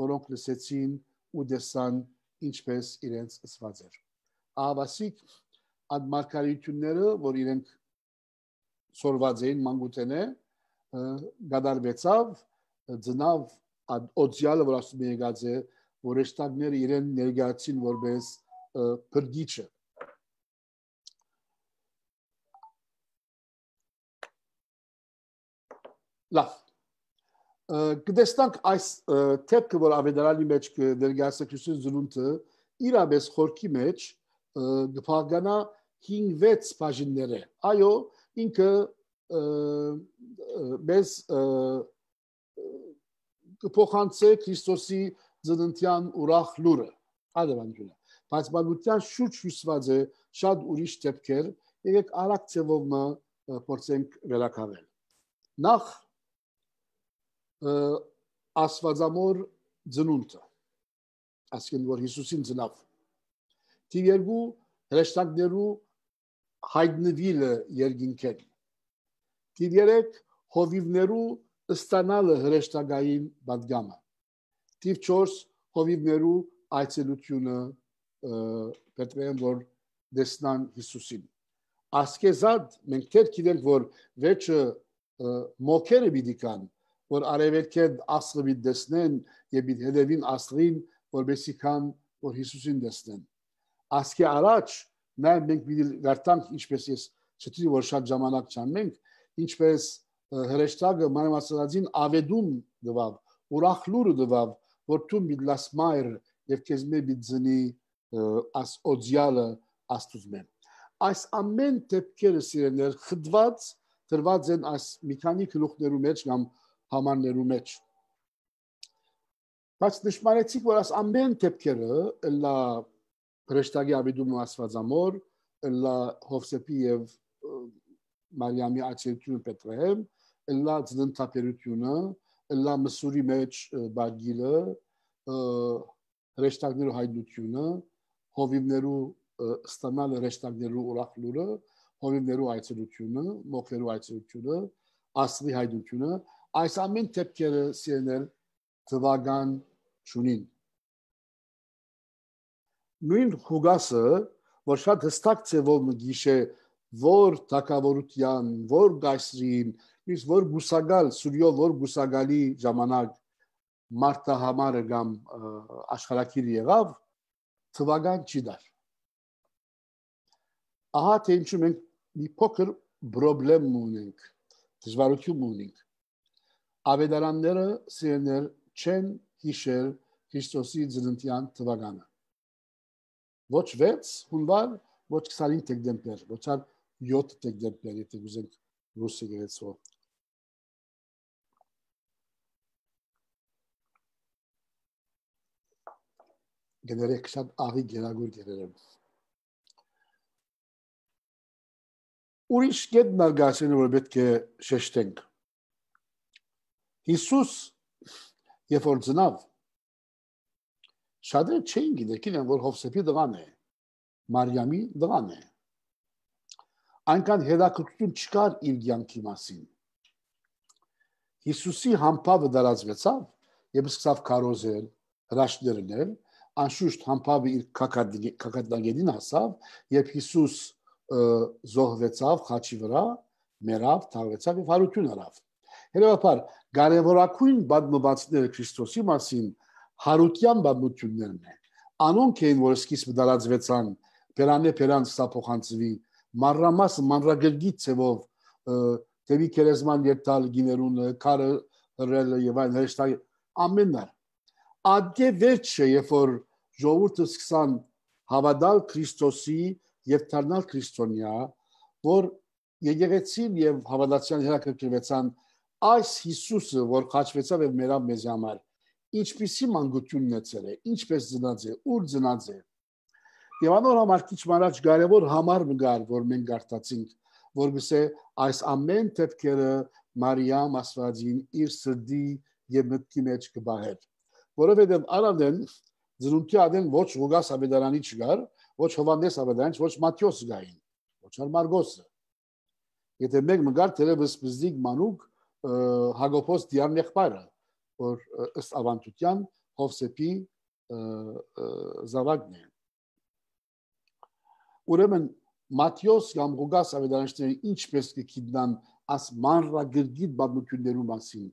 որոնք լսեցին ու դեսան ինչպես իրենց ասված էր։ Ավասիկ այդ մարգարիտունները, որ իրենք սորված էին մանկուտենե, գադարվեցավ, ձնավ օդյալը որ ասում եկած է որ աշտագները իրեն ներգացին որպես բրդիչը լավ գտեստանք այս թեփքը որ ավետարանի մեջ ներգրավված Քրիստոսի զրունտը իրապես խորքի մեջ գփագանա 5-6 բաժինները այո ինքը մեզ կփոխանցե Քրիստոսի ծննդյան ուրախ լուրը ադավանդյունը բայց բանության շուրջ հյուսված է շատ ուրիշ դեպքեր եկեք արագ ձևով մը փորձենք վերակավել նախ աստվածամոր ծնունդը ասկեն որ Հիսուսին ծնավ դի երկու հրեշտակներու հայտնվիլը երկինքեն դի երեք հովիվներու ստանալը հրեշտակային բադգամը։ Տիվ 4 հովիվներու այցելությունը պետք որ դեսնան Հիսուսին։ Ասկեզად մենք թեր գիտենք որ վերջը մոքերը պիտի կան որ արևելքեն աստղը պիտի դեսնեն եւ հետեւին աստղին որբեսի կան որ Հիսուսին դեսնեն։ Ասկե առաջ նա մենք պիտի վերցանք ինչպես ես չտի որ շատ ժամանակ չանենք ինչպես հրեշտակը մանրամասնացին ավեդում դվավ, ուրախ լուրը դվավ, որ դու միդլաս մայր եւ քեզ մե բիձնի աս օդյալը աստուզմեն։ Այս ամեն դեպքերը սիրեներ խդված դրված են այս մի քանի գլուխներու մեջ կամ համարներու մեջ։ Բայց նշмарեցիք, որ այս ամեն դեպքերը լա հրեշտակի ավիդումը աստվածամոր, լա հովսեփի եւ Մարիամի աչելքյուն Պետրեհեմ լա ծննդատերությունը, լա մսուրի մեջ բարգիլը, հրեշտակներու հայտնությունը, հովիվներու ստանալ հրեշտակներու ուրախլուրը, հովիվներու այցելությունը, մոխերու այցելությունը, ասլի հայտնությունը, այս ամեն դեպքերը CNN թվական ճունին։ Նույն հուգասը, որ շատ հստակ ծևով գիշե որ թակավորության, որ գայսրին, իսկ որ գուսակալ սուրյով որ գուսակալի ժամանակ մարտա համարը կամ աշխարհակիր եղավ թվական չի դար ահա թե ինչու մենք մի փոքր խնդրեմ ունենք դժվարություն ունենք ավետարանները սիրներ չեն հիշել Քրիստոսի ծննդյան թվականը ոչ 6 հունվար ոչ 25 դեկտեմբեր ոչ 7 դեկտեմբեր եթե գուզենք ռուսի գերեզմա գներեք շատ աղի գերագույն գերերով ուրիշ կետ նարգասին որ պետք է շեշտենք Հիսուս երբ որ ծնավ շատերը չէին գիտեր գիտեն որ Հովսեփի դղան է Մարիամի դղան է այնքան հետաքրքրություն չկար իր յանքի մասին։ Հիսուսի համբավը դարածվեցավ, եւ սկսավ քարոզել, հրաշներ նել, անշուշտ համբավը իր կակադնագետին հասավ, երբ Հիսուս զոհվեցավ խաչի վրա, մեռավ, թաղվեցավ եւ հարություն արավ։ Հետևաբար կարևորակույն բազմվածները Քրիստոսի մասին հարության բազմություններն են։ Անոնք էին, որ սկիզբը դարածվեցան Պերանե Պերան ստափոխանցվի մարրամաս մանրագրգի ծևով դեպի քերեզման երթալ գիներուն քարը հրել եւ այն հեշտակ ամենն ադե վերջը երբ որ ժողովուրդը սկսան հավատալ Քրիստոսի եւ դառնալ քրիստոնյա, որ եկեղեցին եւ հավատացյալ հրակրկրվեցան այս Հիսուսը, որ քաչվեցավ եւ մեր մեզ համար, ինչպիսի մանկությունն է ցրե, ինչպես ծնած է, ուր ծնած է։ Եվ անոր համար քիչ մարած կարևոր համար մգար, որ մենք գարտացինք, որովհետեւ այս ամեն դեպքերը Մարիամ Աստվածին իր սրդի եւ մտքի մեջ կբահեր։ Որովհետեւ առանց Ձրունքի ադեն ոչ Ղուգաս Ավետարանի չգար, ոչ Հովանես Ավետարանի, ոչ Մատթեոս գային, ոչ Արմարգոսը։ Եթե մեկ մգար դերևս բզիկ մանուկ Հակոբոս դիարն եղբայրը, որ ըստ ավանդության Հովսեփի զավակն է։ Ուրեմն Մատթեոս կամ Ղուգաս Ավետարանիչները ինչպես կգիտնան աս մանրագրգիտ բանություններու մասին,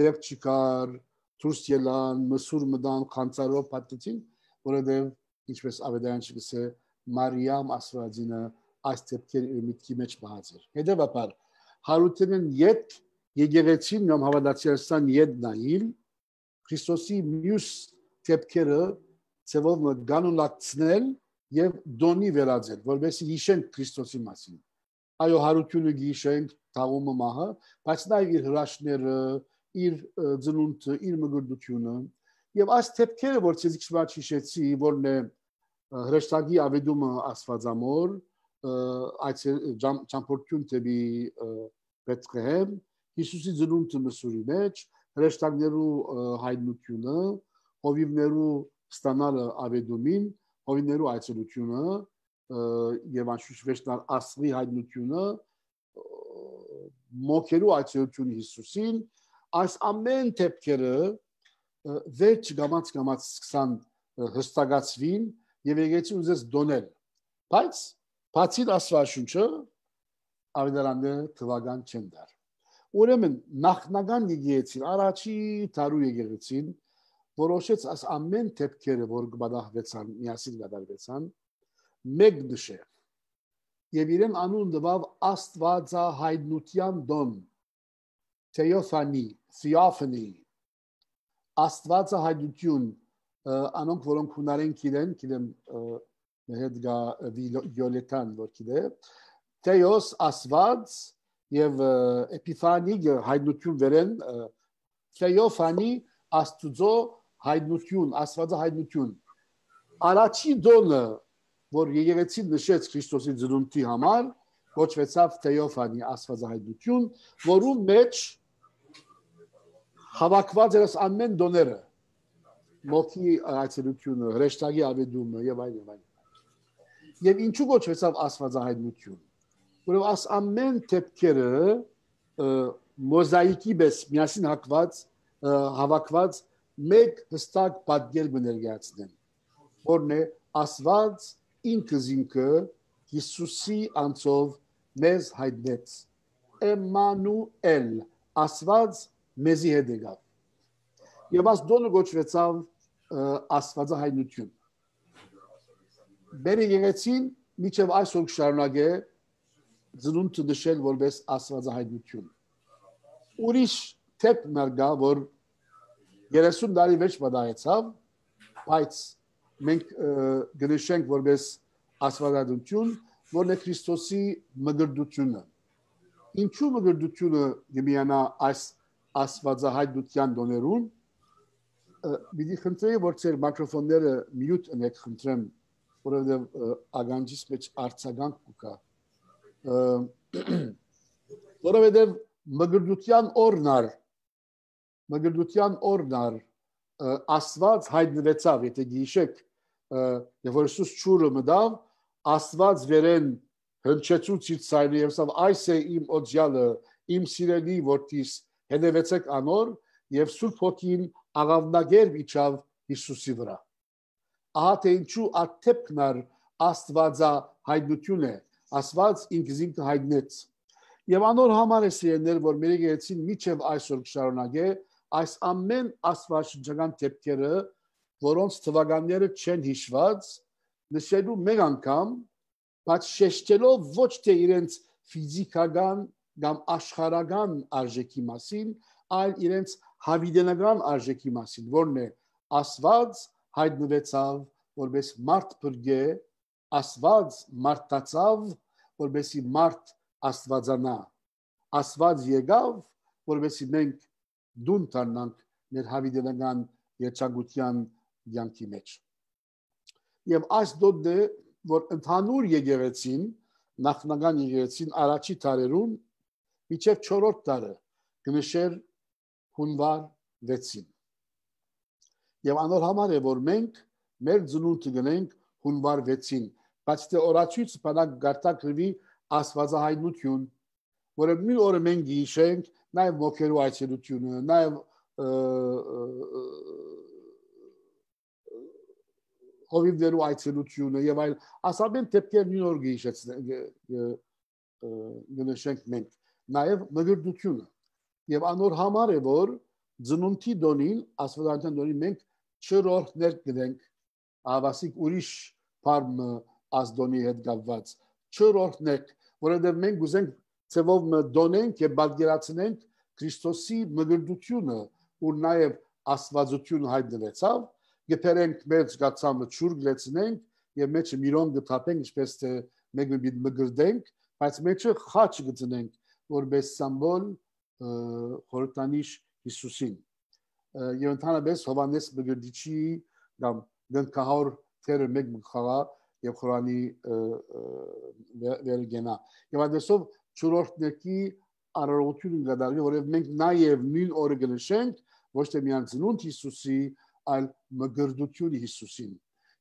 դեպք չկար, դուրս ելան, մսուր մտան, քանծարով պատտեցին, որովհետև ինչպես Ավետարան չգսե Մարիամ ասվածինը այս դեպքեր իր մտքի մեջ բաց էր։ Հետևաբար Հարութենն յետ եկեղեցին նոմ հավատացիարսան յետ նայիլ Քրիստոսի մյուս դեպքերը ծավալ կանոնացնել եւ դոնի վերածել, որովհետեւ հիշեն Քրիստոսի մասին։ Այո, հարությունը գիշենք, թաղումը մահը, բայց նաև իր հրաշները, իր ծնունդը, իր մգրդությունը եւ այս թեփքերը, որ ցեզ իջված հիշեցի, որն է հրեշտակի ավետումը աստվածամոր, այս ճամփորդյուն տեպի Բեթլեհեմ, Հիսուսի ծնունդը մսուրի մեջ, հրեշտակներու հայտնությունը, հովիվներու ստանալը ավետումին, հովիվներու այցելությունը եւ անշուշտ վեճնալ ասրի հայտնությունը մոքերու այցելություն Հիսուսին այս ամեն դեպքերը վերջ գամած գամած սկսան հստակացվին եւ եկեցին ուզես դոնել բայց բացի աստվածաշունչը ավետարանները թվական չեն դար ուրեմն նախնական եկեցին առաջի տարու եկեցին որոշեց աս ամեն դեպքերը որ գտահվեցան միասին գտարվեցան մեկ նշե եւ իրեն անուն տվավ աստվածահայտնության դոն Theophany, Theophany Աստվածը հայդություն անոնք որոնք հունարեն գիտեն, գիտեմ հետ գա վիոլետան որ գիտե դե, Theos Աստված եւ Էպիֆանի հայդություն վերեն Theophany Աստուծո հայդություն, Աստվածը հայդություն։ Արաջի դոնը որ եկեղեցին նշեց Քրիստոսի ծնունդի համար, կոչվեցավ Թեոֆանի աստվածահայտնություն, որում մեջ հավաքված երաս ամեն դոները մոքի այցելությունը, հրեշտակի ավետումը եւ այլն եւ այլն։ Եվ ինչու գոչվեցավ աստվածահայտնություն։ Որով աս ամեն դեպքերը մոզաիկի պես միասին հակված հավաքված մեկ հստակ պատկերն ներկայացնեն։ Որն է աստված ինքը զինքը Հիսուսի անցով մեզ հայտնեց։ Էմանուել, աստված մեզի հետ եկավ։ Եվ աս դոնը գոչվեցավ աստվածահայնություն։ Բերի գեղեցին միջև այսօր շարունակ է ծնունդը նշել որպես աստվածահայնություն։ Ուրիշ թեփ մարգա որ 30 տարի վեճ մտածավ, բայց մենք գնշենք որպես աստվածահայնություն, որն է Քրիստոսի մգրդությունը։ Ինչու մգրդությունը գմիանա այս աստվածահայտության դոներում մի խնդրեի որ ծեր մակրոֆոնները մյուտ ընեք խնդրեմ որովհետև ագանջից մեջ արցագանք կուկա որովհետև մգրդության օրնար մգրդության օրնար աստված հայտնվեցավ եթե գիշեք եւ որ Հիսուս ճուրը մտավ աստված վերեն հնչեցուց իր ցայրը եւ ասավ այս է իմ օջյալը իմ սիրելի որտիս Հետևեցեք անոր եւ Սուրբ Հոգին աղավնագեր իջավ Հիսուսի վրա։ Ահա թե ինչու աթեփքնար Աստվածա հայտնություն է, Աստված ինքզին կհայտնեց։ Եվ անոր համար է սիրեներ, որ մեր գեցին միջև այսօր շարունակե այս ամեն աստվածաշնչական դեպքերը, որոնց թվականները չեն հիշված, նշելու մեկ անգամ, բայց շեշտելով ոչ թե իրենց ֆիզիկական կամ աշխարական արժեքի մասին, այլ իրենց հավիդենական արժեքի մասին, որն է Աստված հայտնվեցավ որպես մարդ բրգե, Աստված մարդացավ, որպեսի մարդ Աստվածանա։ Աստված եկավ, որպեսի մենք դուն տանանք մեր հավիդենական երջագության յանքի մեջ։ Եվ այս դոդը, որ ընդհանուր եկեղեցին, նախնական եկեղեցին առաջի տարերում միջև 4-րդ տարը գնշեր հունվար 6-ին։ Եվ անոր համար է որ մենք մեր ծնունդը գնենք հունվար 6-ին, բայց դե օրացույց բանակ գարտակրվի աստվածահայնություն, որը մի օրը մենք գիշենք նաև մոքերու այցելությունը, նաև հովիվներու այցելությունը եւ այլ ասաբեն դեպքեր նյու յորքի հիշեցնենք գնշենք մենք նաև նվիրդությունը։ Եվ անոր համար է որ ծնունդի դոնին, աստվածային դոնին մենք չրորներ գնենք, ավասիկ ուրիշ բառն ազդոնի հետ գավված, չրորներ, որովհետև մենք գուզենք ծևով դոնենք եւ բարգերացնենք Քրիստոսի մգրդությունը, որ նաև աստվածություն հայտնվեցավ, գտերենք մեր զգացամը ճուր գլեցնենք եւ մեջը միրոն գտապենք, ինչպես թե մենք մի մգրդենք, բայց մեջը խաչ գտնենք որպես սիմբոլ խորտանիշ Հիսուսին եւ ընդհանրապես Հովանես Բգրդիչի կամ դնքահոր թերը մեկ մխաղա եւ Խորանի վերգենա եւ այդպեսով ճուրորդների առողջություն գդալի որով մենք նաեւ նույն օրը գնշենք ոչ թե միայն ծնունդ Հիսուսի այլ մգրդություն Հիսուսին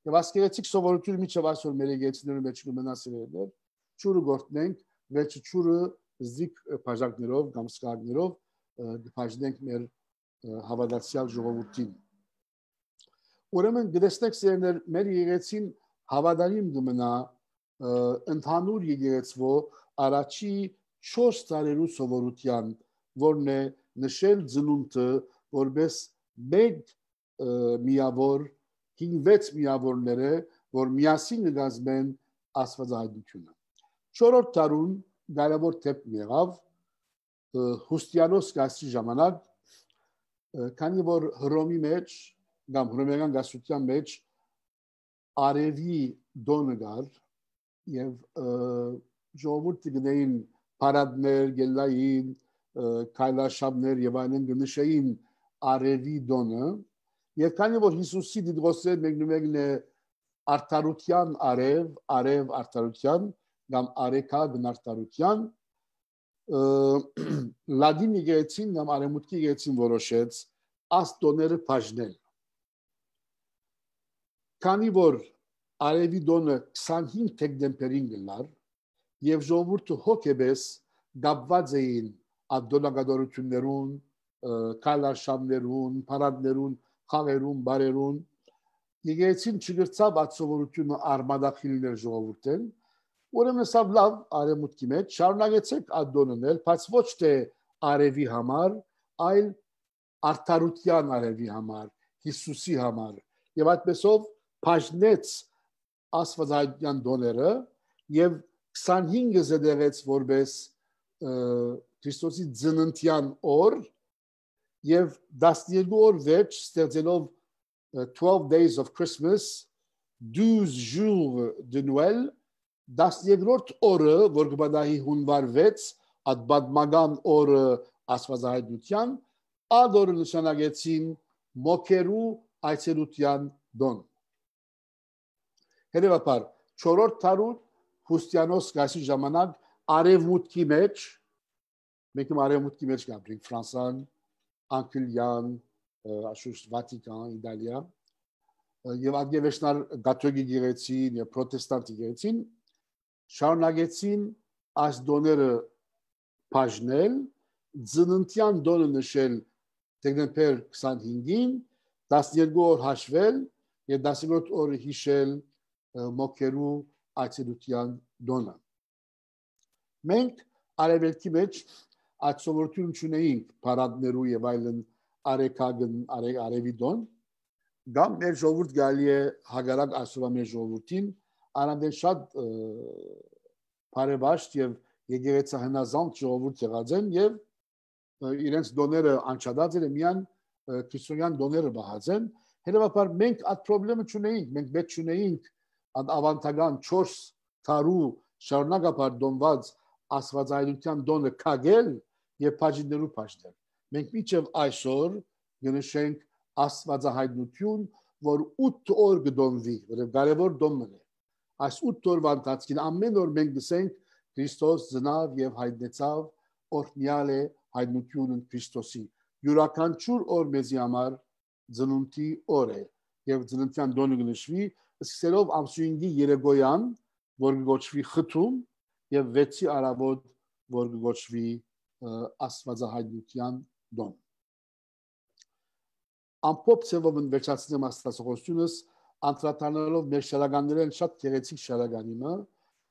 եւ ասկերեցիկ սովորություն միջով այսօր մեր եկեցներում մեջ կմնասիրել չուրը գործնենք վեճ ճուրը զիկ բաժակներով կամ սկագներով դիփաժնենք մեր հավատացյալ ժողովրդին։ Ուրեմն գտեստեք սերներ մեր եկեցին հավատարիմ դմնա ընդհանուր եկեցվո առաջի 4 տարերու սովորության, որն է նշել ծնունդը որպես մեկ միավոր 5-6 միավորները, որ միասին կգազմեն աստվածահայտությունը։ 4-րդ տարուն գարավոր դեպք եղավ Հուստիանոս գասի ժամանակ, քանի որ Հռոմի մեջ կամ հռոմեական գասության մեջ արևի դոնը գար եւ ժողովուրդը գնային պարադներ, գելային, քայլաշաբներ եւ այլն գնշեին արևի դոնը եւ քանի որ Հիսուսի դիդգոսը մեկնումն է արտարության արև, արև արտարության արև, կամ արեքա գնահատարության լադին իգեցին կամ արեմուտքի իգեցին որոշեց աստոները բաժնել քանի որ արևի դոնը 25 թեկդեմպերին գնար եւ ժողովուրդը հոգեբես դաբված էին ադոնագադորություններուն կալաշամներուն պարադներուն խաղերուն բարերուն իգեցին չգրծա բացովորությունը արմադախիլներ ժողովուրդեն Ուրեմն սա լավ արևմուտքի մեջ շարունակեցեք այդ դոնել, բայց ոչ թե արևի համար, այլ արդարության արևի համար, Հիսուսի համար։ Եվ այդպեսով բաժնեց աստվածային դոները եւ 25-ը զդեղեց որպես Քրիստոսի ծննդյան օր եւ 12 օր վերջ ստեղծելով 12 days of Christmas 12 jours de Noël 12-րդ օրը, որ գբադահի հունվար 6, այդ բադմագան օրը աստվածահայտնության, այդ օրը նշանակեցին մոքերու այցելության դոն։ Հետևաբար, 4-րդ տարուն Հուստիանոս գասի ժամանակ արևմուտքի մեջ մենք արևմուտքի մեջ գաբրինք Ֆրանսան, Անգլիան, աշուշ Վատիկան, Իտալիա, եւ ադիվեշնալ գաթողիկ գերեցին եւ պրոտեստանտ գերեցին շարունակեցին այս դոները բաժնել, ծննդյան դոնը նշել դեկտեմբեր 25-ին, 12 օր հաշվել եւ 17 օրը հիշել մոկերու ացիլության դոնը։ Մենք արևելքի մեջ այդ սովորություն ունեինք պարադներու եւ այլն արեկագն արեկ արևի դոն, գամ մեր ժողովուրդ գալի է հագարակ ասովա մեր ժողովրդին առանձին դե շատ բարեբաշտ եւ եկեղեցի հնազանդ ժողովուրդ եղած են եւ իրենց դոները անչադած են միան քրիստոնյան դոները բահած են հետեւաբար մենք այդ խնդրը չունեինք մենք մեծ չունեինք այդ ավանդական 4 տարու շարունակաբար դոնված աստվածայնության դոնը կագել եւ բաժիններու բաժնել մենք միջև այսօր գնշենք աստվածահայտնություն որ 8 օր գդոնվի որը կարևոր դոն մնա այս 8 տարվա ընթացքում ամեն օր մենք դսենք Քրիստոս զնավ եւ հայտնեցավ օրհնյալ է հայտնությունն Քրիստոսի յուրաքանչյուր օր մեզի համար ծնունդի օր է եւ ծննդյան տոնը գնշվի սկսելով ամսույնի երեգոյան որ գոչվի խթում եւ վեցի արավոտ որ գոչվի աստվածահայտնության տոն ամփոփ ծավալուն վերջացնեմ աստվածողությունս անդրադառնալով մեր շարականներեն շատ գեղեցիկ շարականիմը,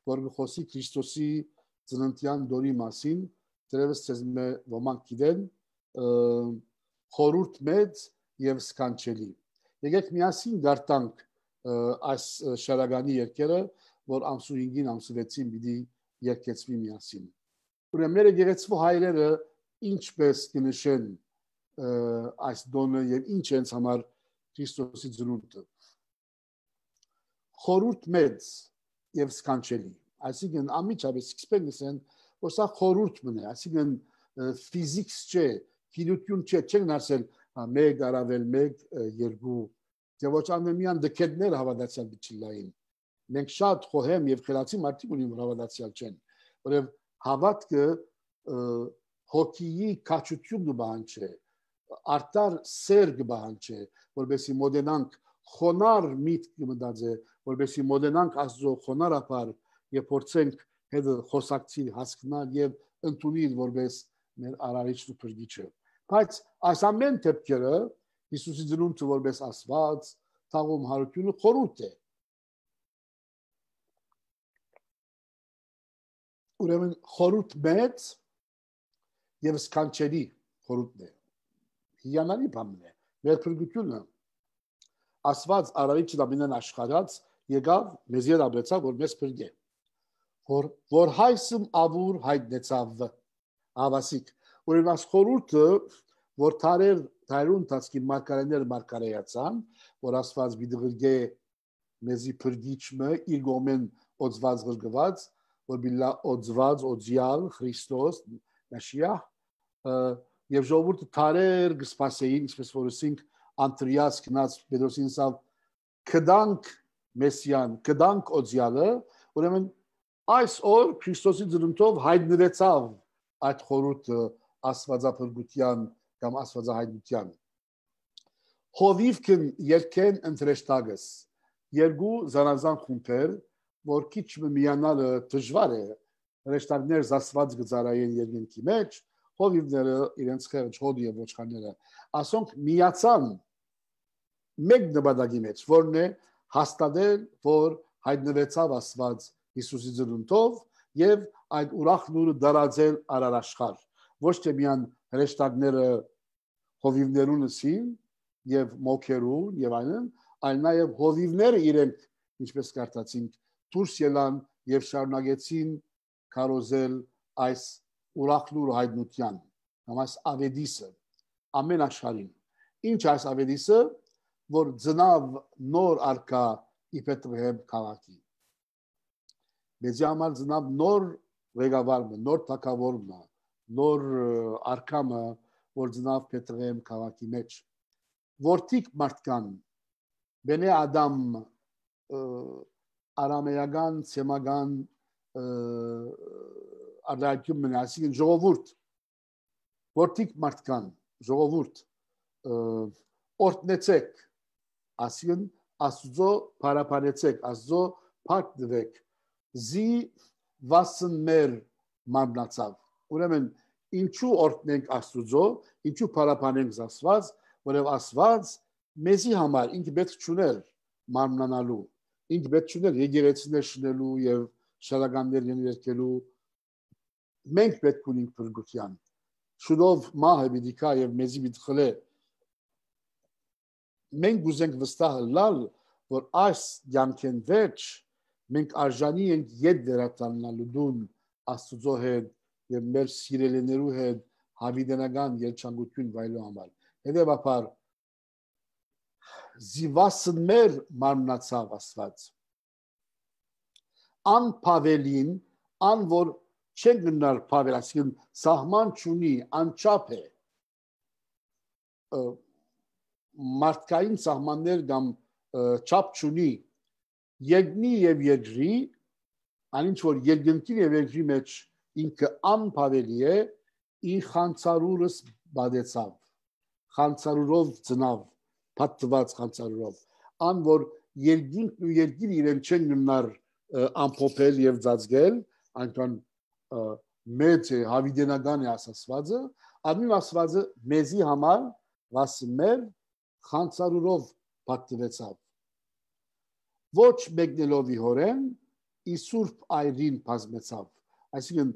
որ գխոսի Քրիստոսի ծննդյան դորի մասին, դերևս ցեզ մե ոմանք գիտեն, խորուրդ մեծ եւ սքանչելի։ Եկեք միասին դարտանք այս շարականի երկերը, որ ամսու 5-ին, ամսու 6-ին պիտի երկեցվի միասին։ Ուրեմն մեր գեղեցկու հայրերը ինչպես կնշեն այս դոնը եւ ինչ ենց համար Քրիստոսի ծնունդը խորուրդ մեծ եւ սքանչելի այսինքն ամիջապես սկսենք ասեն որ սա խորուրդ մնա այսինքն ֆիզիկս չէ քինություն չէ չեն ասել մեկ արավել մեկ երկու եւ դե ոչ անմիան դքերներ հավատացյալ դիչլային մենք շատ խոհեմ եւ քրացի մարդիկ ունի հավատացյալ չեն որով հավատքը հոգիի կաչությունը բանջե արտար սեր բանջե որովհետեւ մոդենանք խոնար միտք մտածե որովհետեւ մոդենանք աստծո խոնարհապար եւ փորձենք հետը խոսակցի հասկանալ եւ ընդունել որպես մեր արարիչն ու փրկիչը բայց այս ամեն դեպքերը Հիսուսի ծնունդը որպես ասված ցաղում հարությունը խորութ է ուրեմն խորութ մեծ եւ սքանչելի խորութն է հիանալի բանն է մեր փրկությունը ասված արարիչն ամենան աշխարհած եկավ մեզ երաբեցավ որ մեզ բրգե որ որ հայսում ավուր հայտնեցավ ավասիկ ուրեմն խորուրդը որ տարեր տարուն տածքի մարգարեներ մարգարեացան որ աստված բիդղրգե մեզի բրգիչը իր գոմեն օծված գրգված որ բիլա օծված օծյալ Քրիստոս Մեսիա եւ ժողովուրդը տարեր գսպասեին ինչպես որ ասինք Անտրիաս գնաց Պետրոսին սավ կդանք Մեսիան կդանք օձյալը, ուրեմն այս օր Քրիստոսի ծնունդով հայտնվեցավ այդ խորութը աստվածափրկության կամ աստվածահայտնության։ Հովիվքն երկեն ընտրեշտագս երկու զանազան խումբեր, որ քիչ միանալը դժվար է։ Հրեշտակներ զասված գծարային երկնքի մեջ, հովիվները իրենց խեղճ հոդի եւ ոչխարները ասոնք միացան մեկ նպատակի մեջ, որն է հաստատել, որ հայտնվեցավ Աստված Հիսուսի ծնունդով եւ այդ ուրախ նուրը դարաձել արար աշխարհ։ Ոչ թե միայն հրեշտակները հովիվներունսին եւ մոքերուն եւ այլն, այլ նաեւ հովիվները իրենք, ինչպես կարտացինք, դուրս ելան եւ շարունակեցին կարոզել այս ուրախ նուր հայտնության։ Համաս ավեդիսը ամեն աշխարհին։ Ինչ այս ավեդիսը որ ծնավ նոր արկա իպետվեհեմ քաղաքի։ Մեզի համար ծնավ նոր ղեկավարը, նոր թակավորը, նոր արկամը, որ ծնավ Պետրեհեմ քաղաքի մեջ։ Որտիկ մարդկան Բենե Ադամ արամեական, ցեմական արդյունք մնացին ժողովուրդ որտիկ մարդկան ժողովուրդ օրտնեցեք Ասին Աստծո բարապարեցեք, Աստծո փակվեք։ Զի վասն մեր մարմնացավ։ Ուրեմն ինչու օրտնենք Աստծո, ինչու բարապանենք Աստված, որով Աստված մեզի համար ինքը պետք չուներ մարմնանալու, ինքը պետք չուներ եկեղեցիներ շնելու եւ շարականներ ներկելու։ Մենք պետք ունենք փրկության։ Շուտով մահը մի դիկա եւ մեզի մի դխլե մենք գուզենք վստահը լալ, որ այս յանքեն վերջ մենք արժանի ենք յետ վերադառնալու դուն Աստծո հետ եւ մեր սիրելիներու հետ հավիտենական երջանկություն վայելու համար։ Հետևաբար զիվասն մեր մարմնացավ Աստված։ Ան Պավելին, ան որ չեն գնալ Պավել, ասին սահման չունի, անչափ է մարդկային սահմաններ կամ չափ չունի երկնի եւ երկրի անինչ որ երկնքի եւ երկրի մեջ ինքը անփավելի է ին խանցարուրս բադեցավ խանցարուրով ծնավ պատված խանցարուրով ան որ երկինքն ու երկիրը իրեն չեն գնար ամփոփել եւ ծածկել այնքան մեծ է հավիդենական է ասացվածը անին ասվածը մեզի համար վասմեր խանցարուրով պատվեցավ ոչ մեկնելով իհորեն ի սուրբ այրին բազմեցավ այսինքն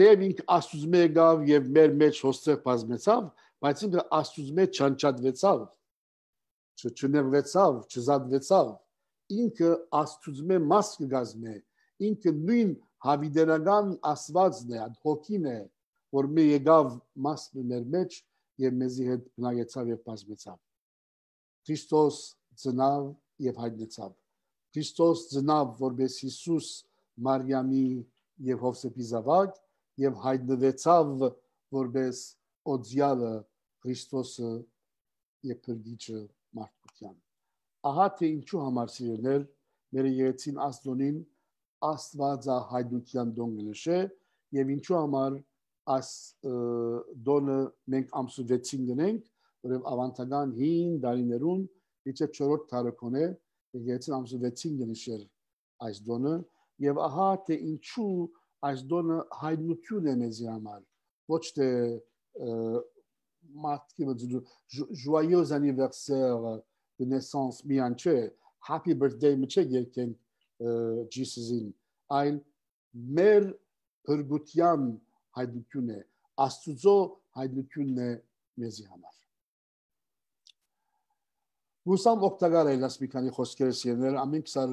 թեև ինք աստուծո մեջ գավ եւ մեր մեջ հոսցեղ բազմեցավ բայց ինքը աստուծո մեջ չանչադվեցավ չչներվեցավ չզադվեցավ ինքը աստուծո մեջ մաս կգազմե ինքը նույն հավիդերական աստվածն է հոգին է որ մի եկավ մաս մեր մեջ եւ մեզի հետ բնակեցավ եւ բազմեցավ Քրիստոս ծնավ եւ հայտնեցավ։ Քրիստոս ծնավ որպես Հիսուս Մարիամի եւ Հովսեփի զավակ եւ հայտնվեցավ որպես օձյալը Քրիստոսը եւ փրկիչը մարդկության։ Ահա թե ինչու համար սիրելներ մեր եկեցին Աստծոնին Աստվածա հայտնության դոն գնշե եւ ինչու համար աս դոնը մենք ամսուվեցին գնենք որև ավանդական 5 դարիներուն իջե 4-րդ թարքոնե գեցին ամսվեցին դնիշեր այս դոնը եւ ահա թե ինչու այս դոնը հայտնություն է մեզի համար ոչ թե մարդկի joyeux anniversaire de naissance միանչե happy birthday միշտ երկեն Jesus-ին այլ մեր հրգության հայտնություն է աստուծո հայտնությունն է մեզի համար Ռուսան օգտակար է լաս մի քանի խոսքերս երնել, ամենք սար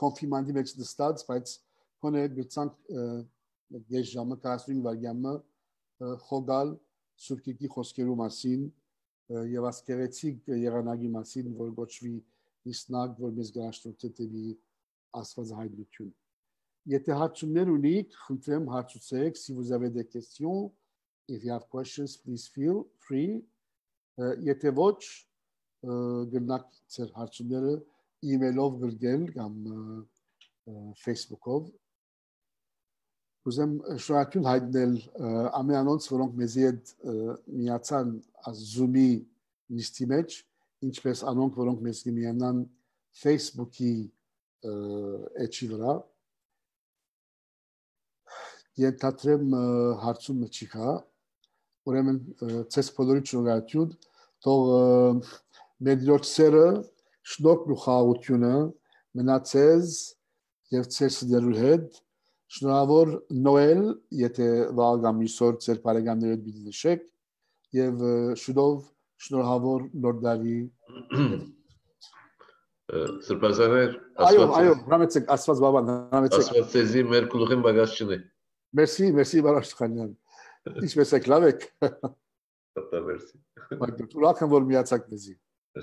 կոնֆիրմանդի մեջ դստած, բայց կոնե գցանք ես ժամը 45 վայրյամը խոգալ Սուրկիկի խոսքերու մասին եւ ասկերեցիկ եղանակի մասին, որ գոչվի նիսնակ, որ մեզ գրանշտոց տեւի աստված հայտնություն։ Եթե հարցումներ ունիք, խնդրեմ հարցուցեք, si vous avez des questions, if you have questions, please feel free. Եթե ոչ, գտնակ ձեր հարցումները email-ով գրել կամ Facebook-ով ուզեմ շնորհակալ հայտնել ամենանոց որոնք մեզի հետ միացան Zoom-ի նիստի մեջ ինչպես անոնք որոնք մեզի միանան Facebook-ի էջի վրա ենթադրեմ հարցումը չի կա ուրեմն ցես բոլորի շնորհակալություն թող Մեր սերը, շնորհն ու խաղաղությունը մնացեզ եւ ցեր սերու հետ։ Շնորհավոր Նոել, եթե վաղամ միսոր ցեր բարեկամները դուք դիշեք եւ շուտով շնորհավոր Նորդավի Սրբազաներ Այո, այո, հրամեցեք Աստված բաբան, հրամեցեք Աստված ցեզի մեր գլուխին բագած չնի։ Մերսի, մերսի Վարաշտխանյան։ Ինչպե՞ս եք, լավ եք։ Տա, մերսի։ Բայց դուք ուրախ եմ որ միացաք մեզի։ Ne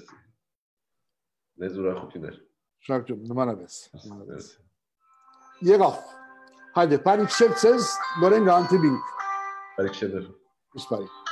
Nezura Kutiner. Şarkı numara bes. Evet. Yeraf. Hadi, panik şefsez, Lorenga Antibink. Panik şefsez. İspanyol.